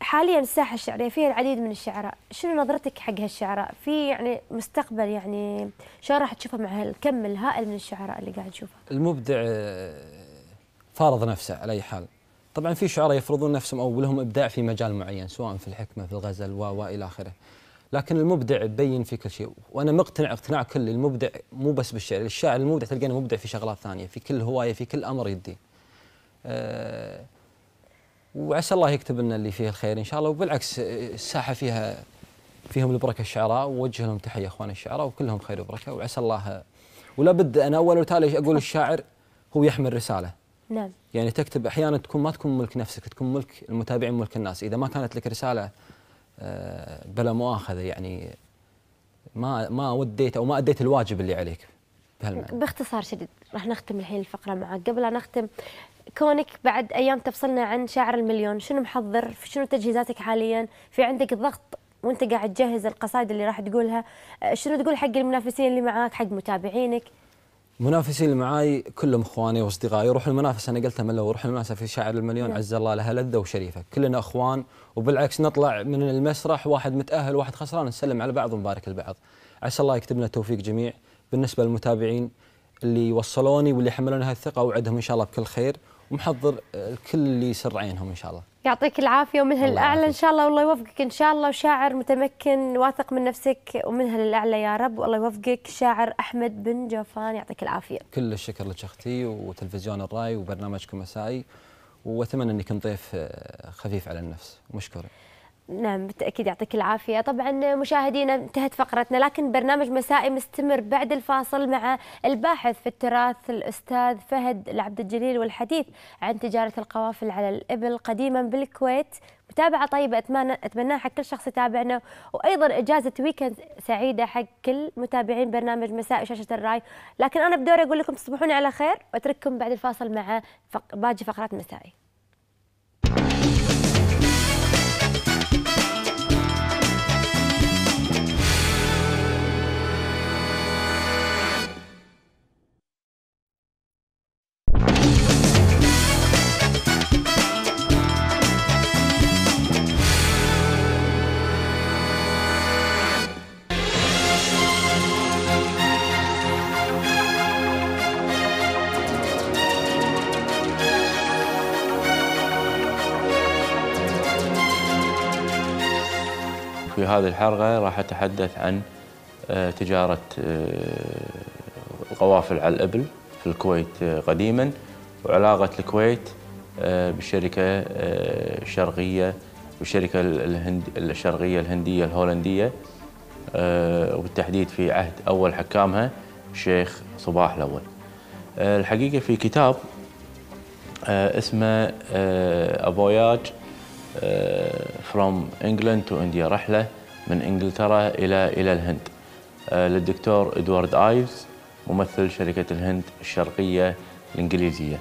حاليا الساحه الشعريه فيها العديد من الشعراء، شنو نظرتك حق هالشعراء؟ في يعني مستقبل يعني شو راح تشوفه مع هالكم الهائل من الشعراء اللي قاعد تشوفه؟ المبدع آه، فارض نفسه على اي حال. طبعا في شعراء يفرضون نفسهم او لهم ابداع في مجال معين سواء في الحكمه في الغزل و والى اخره. لكن المبدع يبين في كل شيء وانا مقتنع اقتناع كلي المبدع مو بس بالشعر، الشاعر المبدع تلقينه مبدع في شغلات ثانيه، في كل هوايه في كل امر يديه. آه، وعسى الله يكتب لنا اللي فيه الخير ان شاء الله وبالعكس الساحه فيها فيهم البركه الشعراء ووجه لهم تحيه اخوان الشعراء وكلهم خير وبركه وعسى الله ولا بد انا اول وتالي اقول الشاعر هو يحمل رساله نعم يعني تكتب احيانا تكون ما تكون ملك نفسك تكون ملك المتابعين ملك الناس اذا ما كانت لك رساله آه، بلا مؤاخذه يعني ما ما وديت او ما اديت الواجب اللي عليك بهالمعنى باختصار شديد راح نختم الحين الفقره معك قبل ان نختم كونك بعد ايام تفصلنا عن شاعر المليون شنو محضر في شنو تجهيزاتك حاليا في عندك ضغط وانت قاعد تجهز القصائد اللي راح تقولها أه، شنو تقول حق المنافسين اللي معاك حق متابعينك منافسين اللي معاي كلهم اخواني واصدقائي روح المنافسه انا قلتها من الاول روح المنافسه في شاعر المليون نعم. عز الله لها لذه وشريفه كلنا اخوان وبالعكس نطلع من المسرح واحد متاهل واحد خسران نسلم على بعض ونبارك لبعض عسى الله يكتب لنا التوفيق جميع بالنسبه للمتابعين اللي وصلوني واللي حملوني هالثقه اوعدهم ان شاء الله بكل خير ومحضر الكل آه، اللي يسر عينهم ان شاء الله يعطيك العافيه ومنها للاعلى ان شاء الله والله يوفقك ان شاء الله وشاعر متمكن واثق من نفسك ومنها للاعلى يا رب والله يوفقك شاعر احمد بن جوفان يعطيك العافيه كل الشكر لك اختي وتلفزيون الراي وبرنامجكم مسائي واتمنى اني كنت ضيف آه، خفيف على النفس مشكور نعم بالتأكيد يعطيك العافية طبعا مشاهدينا انتهت فقرتنا لكن برنامج مسائي مستمر بعد الفاصل مع الباحث في التراث الأستاذ فهد العبد الجليل والحديث عن تجارة القوافل على الإبل قديما بالكويت متابعة طيبة أتمنى أتمناها حق كل شخص يتابعنا وأيضا إجازة ويكند سعيدة حق كل متابعين برنامج مساء شاشة الراي لكن أنا بدوري أقول لكم تصبحون على خير وأترككم بعد الفاصل مع باقي فقرات مسائي هذه الحلقة راح أتحدث عن آه، تجارة القوافل آه، على الإبل في الكويت آه، قديما وعلاقة الكويت بالشركة الشرقية والشركة الهند الشرقية الهندية الهولندية وبالتحديد في عهد أول حكامها الشيخ صباح الأول الحقيقة في كتاب اسمه أبوياج فروم انجلند تو انديا رحله من انجلترا الى الى الهند آه، للدكتور ادوارد ايفز ممثل شركه الهند الشرقيه الانجليزيه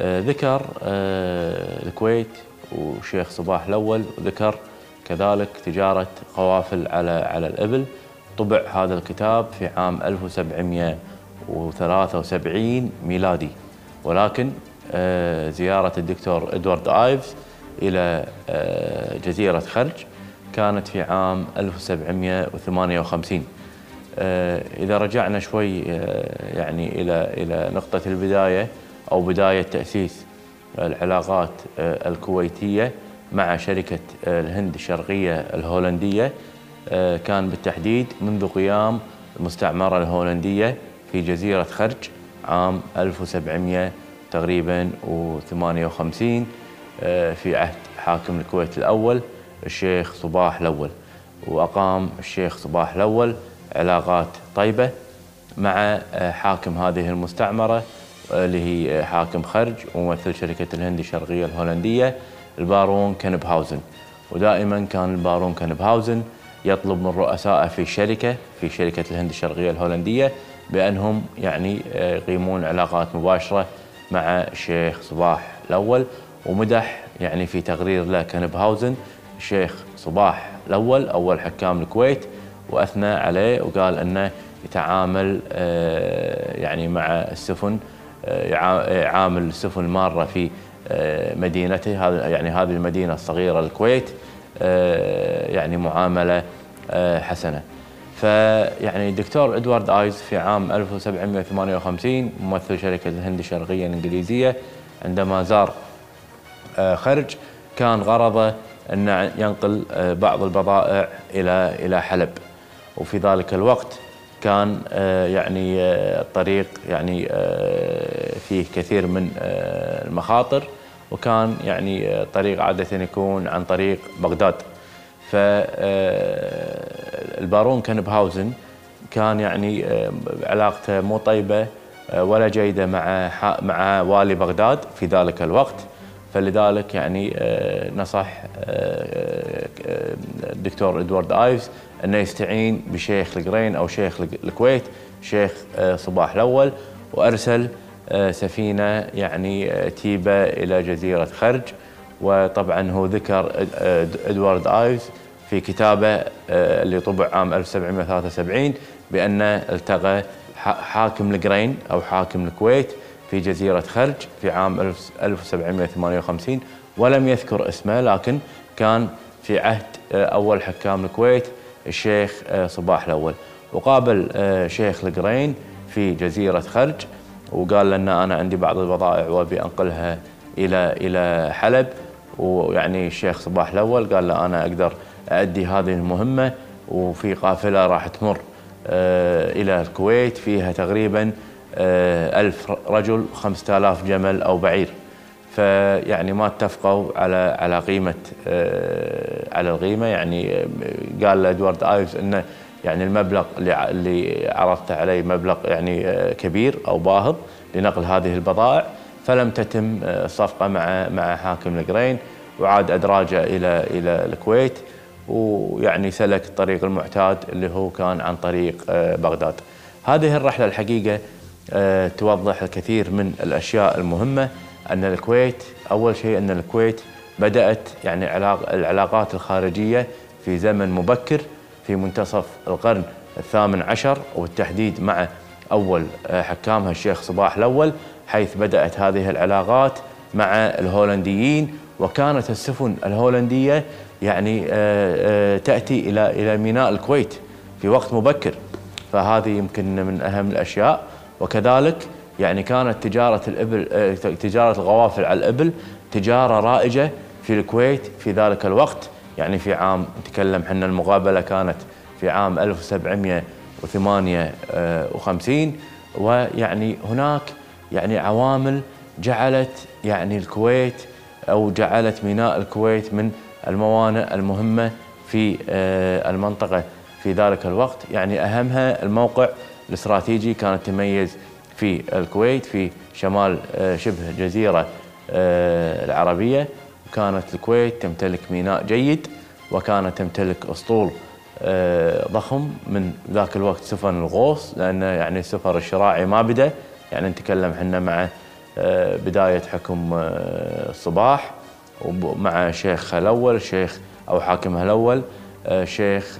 آه، ذكر آه، الكويت وشيخ صباح الاول وذكر كذلك تجاره قوافل على على الابل طبع هذا الكتاب في عام 1773 ميلادي ولكن زياره الدكتور ادوارد ايفز الى جزيره خرج كانت في عام 1758 آه، إذا رجعنا شوي آه، يعني إلى إلى نقطة البداية أو بداية تأسيس العلاقات آه، الكويتية مع شركة الهند الشرقية الهولندية كان بالتحديد منذ قيام المستعمرة الهولندية في جزيرة خرج عام 1700 تقريبا و58 في عهد حاكم الكويت الأول الشيخ صباح الأول وأقام الشيخ صباح الأول علاقات طيبة مع آه، حاكم هذه المستعمرة آه، اللي هي آه، حاكم خرج وممثل شركة الهند الشرقية الهولندية البارون كنبهاوزن ودائما كان البارون كنبهاوزن يطلب من رؤسائه في الشركة في شركة الهند الشرقية الهولندية بأنهم يعني يقيمون علاقات مباشرة مع الشيخ صباح الأول ومدح يعني في تقرير له كنبهاوزن الشيخ صباح الأول أول حكام الكويت وأثنى عليه وقال أنه يتعامل آه، يعني مع السفن آه، يعامل السفن المارة في آه، مدينته هذا يعني هذه المدينة الصغيرة الكويت يعني معاملة حسنة فيعني الدكتور ادوارد ايز في عام 1758 ممثل شركة الهند الشرقية الإنجليزية عندما زار خرج كان غرضه أن ينقل آه، بعض البضائع إلى إلى حلب وفي ذلك الوقت كان آه، يعني آه، الطريق يعني فيه كثير من المخاطر وكان يعني الطريق عادة يكون عن طريق بغداد فالبارون كنبهاوزن كان يعني علاقته مو طيبة ولا جيدة مع مع والي بغداد في ذلك الوقت فلذلك يعني آه، نصح الدكتور آه، آه، ادوارد ايفز انه يستعين بشيخ القرين او شيخ الكويت شيخ صباح الاول وارسل سفينه يعني تيبه الى جزيره خرج وطبعا هو ذكر ادوارد ايفز في كتابه اللي طبع عام 1773 بانه التقى حاكم القرين او حاكم الكويت في جزيرة خرج في عام 1758 ولم يذكر اسمه لكن كان في عهد آه، أول حكام الكويت الشيخ آه، صباح الأول وقابل آه، شيخ القرين في جزيرة خرج وقال لنا أنا عندي بعض البضائع وأبي أنقلها إلى إلى حلب ويعني الشيخ صباح الأول قال له أنا أقدر أؤدي هذه المهمة وفي قافلة راح تمر إلى الكويت فيها تقريباً آه، ألف رجل 5000 جمل أو بعير فيعني ما اتفقوا على على قيمه آه، على القيمه يعني آه، قال ادوارد ايفز انه يعني المبلغ اللي اللي عرضته عليه مبلغ يعني كبير او باهظ لنقل هذه البضائع فلم تتم الصفقه مع مع حاكم القرين وعاد ادراجه الى الى الكويت ويعني سلك الطريق المعتاد اللي هو كان عن طريق بغداد. هذه الرحله الحقيقه آه، توضح الكثير من الأشياء المهمة أن الكويت أول شيء أن الكويت بدأت يعني العلاقات الخارجية في زمن مبكر في منتصف القرن الثامن عشر وبالتحديد مع أول آه، حكامها الشيخ صباح الأول حيث بدأت هذه العلاقات مع الهولنديين وكانت السفن الهولندية يعني آه، تأتي إلى إلى ميناء الكويت في وقت مبكر فهذه يمكن من أهم الأشياء وكذلك يعني كانت تجارة الإبل آه، تجارة الغوافل على الإبل تجارة رائجة في الكويت في ذلك الوقت يعني في عام نتكلم احنا المقابلة كانت في عام 1758 آه، ويعني هناك يعني عوامل جعلت يعني الكويت أو جعلت ميناء الكويت من الموانئ المهمة في آه، المنطقة في ذلك الوقت يعني أهمها الموقع الاستراتيجي كانت تميز في الكويت في شمال آه، شبه الجزيرة آه، العربية وكانت الكويت تمتلك ميناء جيد وكانت تمتلك أسطول آه، ضخم من ذاك الوقت سفن الغوص لأن يعني السفر الشراعي ما بدأ يعني نتكلم احنا مع بداية حكم الصباح ومع شيخها الأول شيخ أو حاكمها الأول شيخ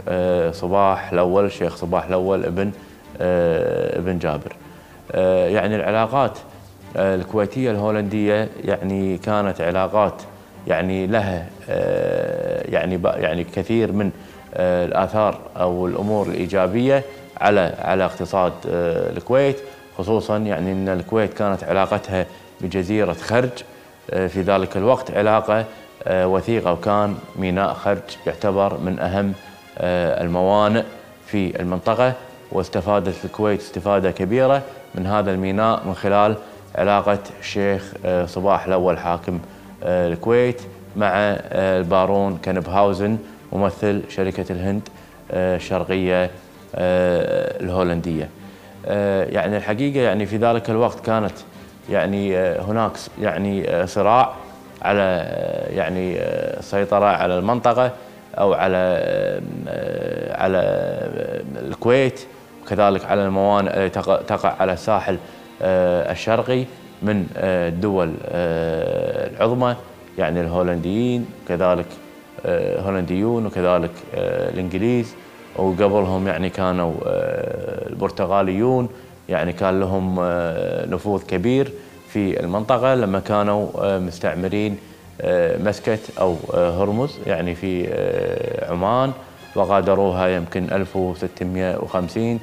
صباح الأول شيخ صباح الأول ابن آه، بن جابر آه، يعني العلاقات آه، الكويتية الهولندية يعني كانت علاقات يعني لها يعني يعني كثير من الآثار أو الأمور الإيجابية على على اقتصاد الكويت خصوصا يعني أن الكويت كانت علاقتها بجزيرة خرج في ذلك الوقت علاقة وثيقة وكان ميناء خرج يعتبر من أهم الموانئ في المنطقة واستفادت الكويت استفادة كبيرة من هذا الميناء من خلال علاقة الشيخ آه، صباح الأول حاكم آه، الكويت مع آه، البارون كنبهاوزن ممثل شركة الهند الشرقية الهولندية يعني الحقيقة يعني في ذلك الوقت كانت يعني هناك يعني صراع على يعني السيطرة على المنطقة أو على على الكويت وكذلك على الموانئ التي تقع على الساحل آه، الشرقي من آه، الدول آه، العظمى يعني الهولنديين كذلك هولنديون وكذلك الانجليز وقبلهم يعني كانوا البرتغاليون يعني كان لهم نفوذ كبير في المنطقة لما كانوا مستعمرين مسكت أو هرمز يعني في عمان وغادروها يمكن 1650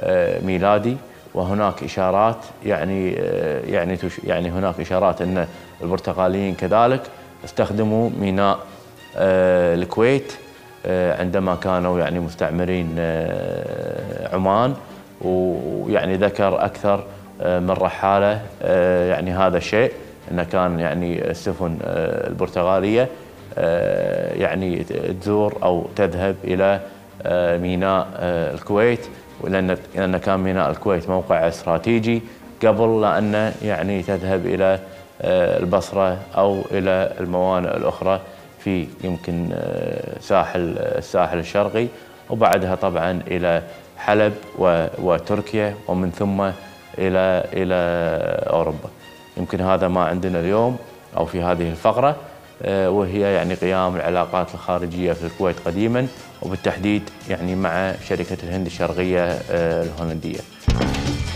آه، ميلادي وهناك اشارات يعني آه، يعني يعني هناك اشارات ان البرتغاليين كذلك استخدموا ميناء آه، الكويت عندما كانوا يعني مستعمرين عمان ويعني ذكر اكثر من رحاله يعني هذا الشيء انه كان يعني السفن البرتغاليه يعني تزور او تذهب الى ميناء الكويت لان لان كان ميناء الكويت موقع استراتيجي قبل لان يعني تذهب الى آه، البصره او الى الموانئ الاخرى في يمكن آه، ساحل آه، الساحل الشرقي وبعدها طبعا الى حلب وتركيا ومن ثم الى الى اوروبا يمكن هذا ما عندنا اليوم او في هذه الفقره آه، وهي يعني قيام العلاقات الخارجيه في الكويت قديما وبالتحديد يعني مع شركه الهند الشرقيه آه، الهولنديه.